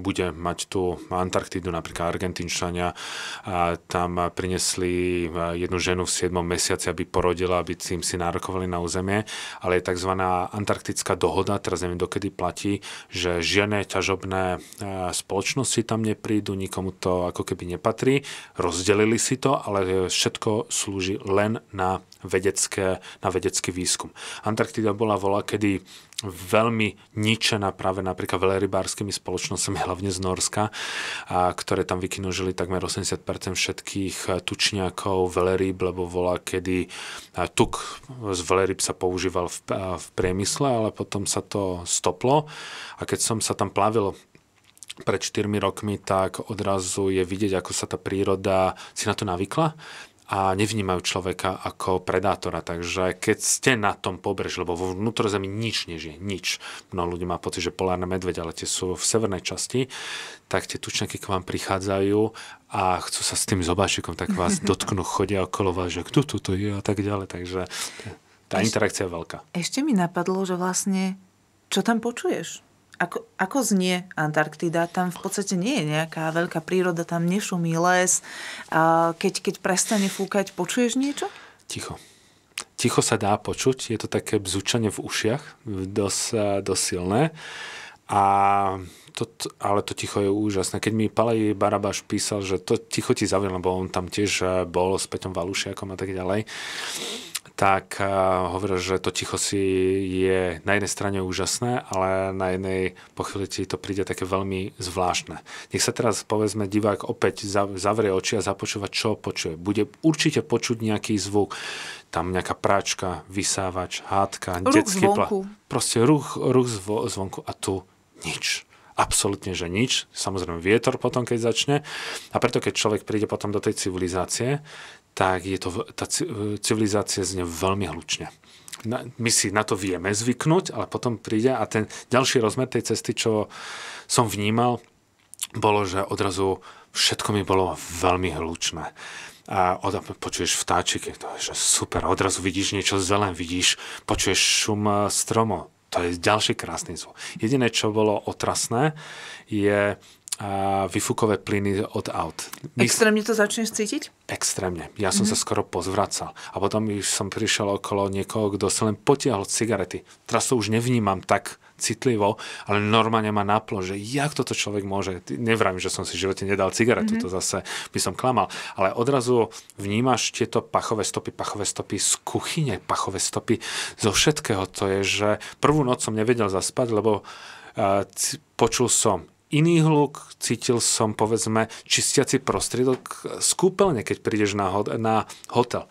bude mať tú Antarktidu, napríklad Argentínčania, tam prinesli jednu ženu v 7. mesiaci, aby porodila, aby tým si nárokovali na územie, ale je tzv. antarktická dohoda, teraz neviem dokedy platí, že žiadne ťažobné spoločnosti tam neprídu, nikomu to ako keby nepatrí, rozdelili si to, ale všetko slúži len na, vedecké, na vedecký výskum. Antarktida bola bola vola, kedy veľmi ničená práve napríklad velerybárskymi spoločnosťami, hlavne z Norska, a ktoré tam vykynožili takmer 80% všetkých e, tučňákov veleryb, lebo volá, kedy tuk z veleryb sa používal v, e, v priemysle, ale potom sa to stoplo a keď som sa tam plavil pred 4 rokmi, tak odrazu je vidieť, ako sa tá príroda si na to navykla a nevnímajú človeka ako predátora. Takže keď ste na tom pobreží, lebo vo vnútrozemí nič nežije, nič. Mnoho ľudí má pocit, že polárne medveď, ale tie sú v severnej časti, tak tie tučneky k vám prichádzajú a chcú sa s tým zobášikom, tak vás dotknú, chodia okolo vás, že kto toto je a tak ďalej. Takže tá Eš- interakcia je veľká. Ešte mi napadlo, že vlastne čo tam počuješ? ako, ako znie Antarktida? Tam v podstate nie je nejaká veľká príroda, tam nešumí les. A keď, keď prestane fúkať, počuješ niečo? Ticho. Ticho sa dá počuť, je to také bzučanie v ušiach, dosť, e, dosť silné. A to, ale to ticho je úžasné. Keď mi Palej Barabáš písal, že to ticho ti zaujím, lebo on tam tiež e, bol s Peťom Valušiakom a tak ďalej, tak eh, hovoril, že to ticho si je na jednej strane úžasné, ale na jednej po chvíli ti to príde také veľmi zvláštne. Nech sa teraz povedzme divák opäť zavrie oči a započúva, čo počuje. Bude určite počuť nejaký zvuk, tam nejaká práčka, vysávač, hádka, ruch detský zvonku. Pla- proste ruch, ruch zvo- zvonku a tu nič absolútne, že nič. Samozrejme vietor potom, keď začne. A preto, keď človek príde potom do tej civilizácie, tak je to, tá civilizácia znie veľmi hlučne. My si na to vieme zvyknúť, ale potom príde a ten ďalší rozmer tej cesty, čo som vnímal, bolo, že odrazu všetko mi bolo veľmi hlučné. A od, počuješ vtáčiky, to je že super, odrazu vidíš niečo zelené, vidíš, počuješ šum e, stromo, to je ďalšie krásne Jediné, čo bolo otrasné, je a vyfukové plyny od aut. My... Extrémne to začneš cítiť? Extrémne. Ja som mm-hmm. sa skoro pozvracal. A potom už som prišiel okolo niekoho, kto sa len potiahol cigarety. Teraz to už nevnímam tak citlivo, ale normálne ma naplo, že jak toto človek môže. Nevrám, že som si v živote nedal cigaretu, mm-hmm. to zase by som klamal. Ale odrazu vnímaš tieto pachové stopy, pachové stopy z kuchyne, pachové stopy zo všetkého. To je, že prvú noc som nevedel zaspať, lebo uh, c- počul som iný hluk, cítil som povedzme čistiaci prostriedok z kúpeľne, keď prídeš na, ho- na hotel.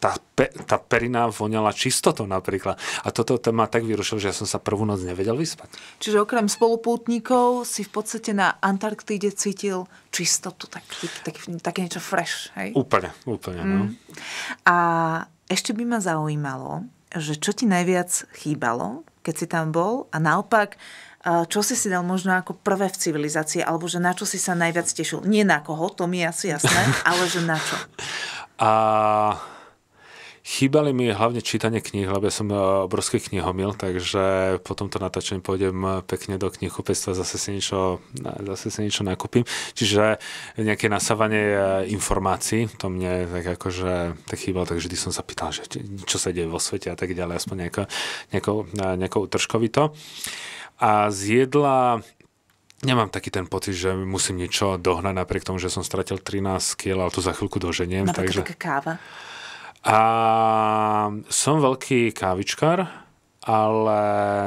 Tá, pe- tá perina voňala čistotou napríklad. A toto ma tak vyrušil, že ja som sa prvú noc nevedel vyspať. Čiže okrem spolupútnikov si v podstate na Antarktíde cítil čistotu, tak, tak, také niečo fresh, hej? Úplne, úplne, no. mm. no. A ešte by ma zaujímalo, že čo ti najviac chýbalo, keď si tam bol a naopak, čo si si dal možno ako prvé v civilizácii, alebo že na čo si sa najviac tešil? Nie na koho, to mi je asi jasné, ale že na čo? A chýbali mi hlavne čítanie kníh, lebo ja som e, obrovský knihomil, takže po tomto natáčení pôjdem e, pekne do knihkupectva, zase si niečo, zase si niečo nakúpim. Čiže nejaké nasávanie e, informácií, to mne tak akože tak chýbalo, takže vždy som sa pýtal, že čo sa deje vo svete a tak ďalej, aspoň nejako, nejako, nejako utržkovito a zjedla Nemám taký ten pocit, že musím niečo dohnať napriek tomu, že som stratil 13 kg, ale to za chvíľku doženiem. Napríklad takže... taká káva? A som veľký kávičkar, ale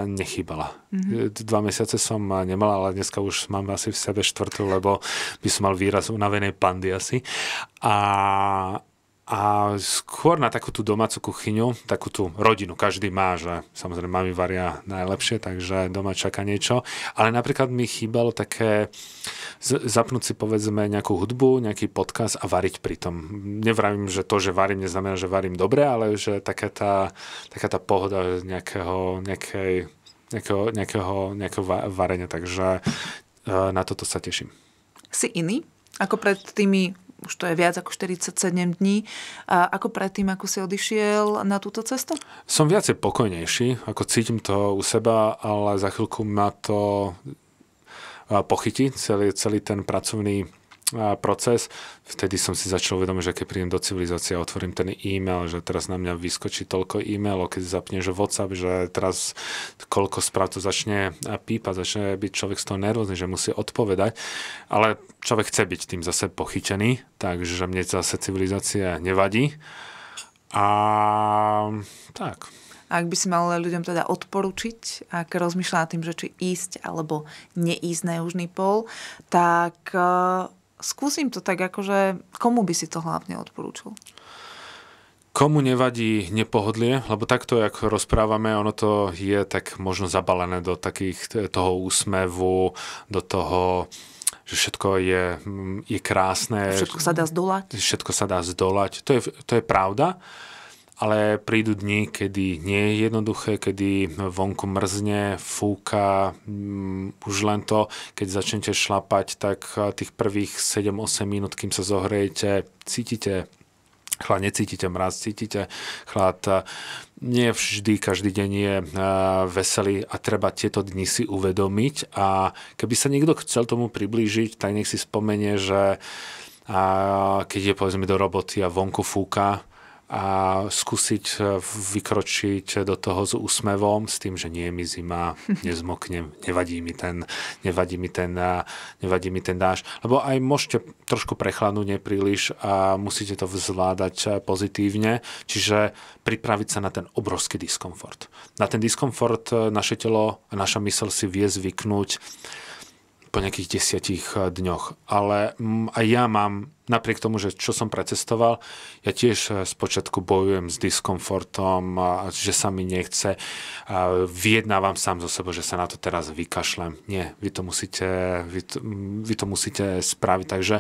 nechybala. Mm-hmm. Dva mesiace som nemal, ale dneska už mám asi v sebe štvrtú, lebo by som mal výraz unavenej pandy asi. A, a skôr na takú tú domácu kuchyňu, takú tú rodinu, každý má, že samozrejme mami varia najlepšie, takže doma čaká niečo, ale napríklad mi chýbalo také z- zapnúť si povedzme nejakú hudbu, nejaký podcast a variť pri tom. Nevravím, že to, že varím, neznamená, že varím dobre, ale že taká tá, taká tá pohoda nejakého, nejakej, nejakého, nejakého, nejakého varenia, takže eh, na toto sa teším. Si iný ako pred tými už to je viac ako 47 dní. A ako predtým, ako si odišiel na túto cestu? Som viacej pokojnejší, ako cítim to u seba, ale za chvíľku ma to pochytí, celý, celý ten pracovný proces. Vtedy som si začal uvedomiť, že keď prídem do civilizácie a otvorím ten e-mail, že teraz na mňa vyskočí toľko e-mailov, keď zapneš WhatsApp, že teraz koľko správ to začne pípať, začne byť človek z toho nervózny, že musí odpovedať. Ale človek chce byť tým zase pochytený, takže mne zase civilizácia nevadí. A tak. Ak by si mal ľuďom teda odporučiť, ak rozmýšľa nad tým, že či ísť alebo neísť na južný pol, tak skúsim to tak, akože komu by si to hlavne odporúčil? Komu nevadí nepohodlie, lebo takto, ako rozprávame, ono to je tak možno zabalené do takých toho úsmevu, do toho že všetko je, mm, je krásne. Všetko sa dá zdolať. Všetko sa dá zdolať. To je, to je pravda ale prídu dni, kedy nie je jednoduché, kedy vonku mrzne, fúka, um, už len to, keď začnete šlapať, tak eh, tých prvých 7-8 minút, kým sa zohrejete, cítite chlad, necítite mraz, cítite chlad. Nie vždy, každý deň je eh, veselý a treba tieto dni si uvedomiť a keby sa niekto chcel tomu priblížiť, tak nech si spomenie, že a eh, keď je povedzme do roboty a vonku fúka, a skúsiť eh, vykročiť do toho s úsmevom, s tým, že nie je mi zima, nezmoknem, nevadí mi ten, nevadí mi ten, eh, nevadí mi ten dáž. Lebo aj môžete trošku prechladnúť nepríliš a musíte to vzvládať eh, pozitívne, čiže pripraviť sa na ten obrovský diskomfort. Na ten diskomfort naše telo a naša mysl si vie zvyknúť po nejakých desiatich eh, dňoch. Ale mm, aj ja mám, napriek tomu, že čo som precestoval, ja tiež spočiatku eh, bojujem s diskomfortom, že sa mi nechce. Vyjednávam sám zo sebou, že sa na to teraz vykašlem. Nie, vy to musíte, vy to, mm, vy to musíte spraviť. Takže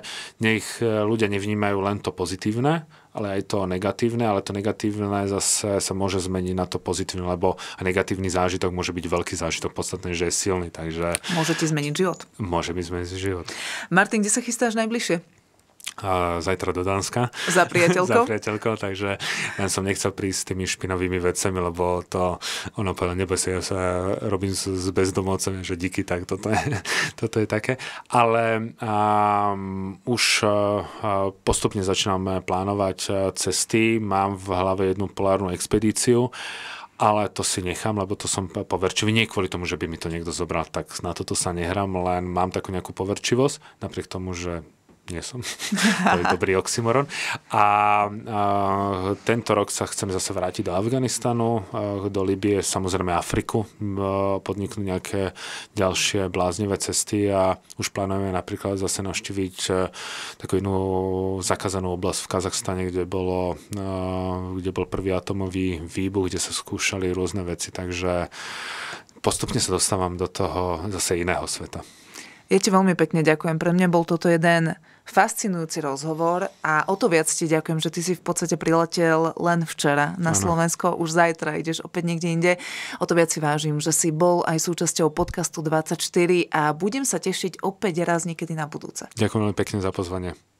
nech eh, ľudia nevnímajú len to pozitívne, ale aj to negatívne, ale to negatívne zase sa môže zmeniť na to pozitívne, lebo negatívny zážitok môže byť veľký zážitok, podstatné, že je silný, takže... Môže ti zmeniť život. Môže mi zmeniť život. Martin, kde sa chystáš najbližšie? a zajtra do Dánska. Za priateľkou? Za priateľkou, takže ja som nechcel prísť s tými špinovými vecami, lebo to, ono povedal, si, ja sa robím s, bezdomovcami, že díky, tak toto je, toto je také. Ale um, už uh, postupne začíname plánovať uh, cesty, mám v hlave jednu polárnu expedíciu, ale to si nechám, lebo to som poverčivý. Nie kvôli tomu, že by mi to niekto zobral, tak na toto sa nehrám, len mám takú nejakú poverčivosť, napriek tomu, že nie som. to je dobrý oxymoron. A, a tento rok sa chcem zase vrátiť do Afganistanu, do Libie, samozrejme Afriku, podniknúť nejaké ďalšie bláznivé cesty a už plánujeme napríklad zase navštíviť e, takú inú zakázanú oblasť v Kazachstane, kde, bolo, e, kde bol prvý atomový výbuch, kde sa skúšali rôzne veci, takže postupne sa dostávam do toho zase iného sveta. Ja ti veľmi pekne ďakujem. Pre mňa bol toto jeden fascinujúci rozhovor a o to viac ti ďakujem, že ty si v podstate priletel len včera na ano. Slovensko, už zajtra ideš opäť niekde inde. O to viac si vážim, že si bol aj súčasťou podcastu 24 a budem sa tešiť opäť raz niekedy na budúce. Ďakujem veľmi pekne za pozvanie.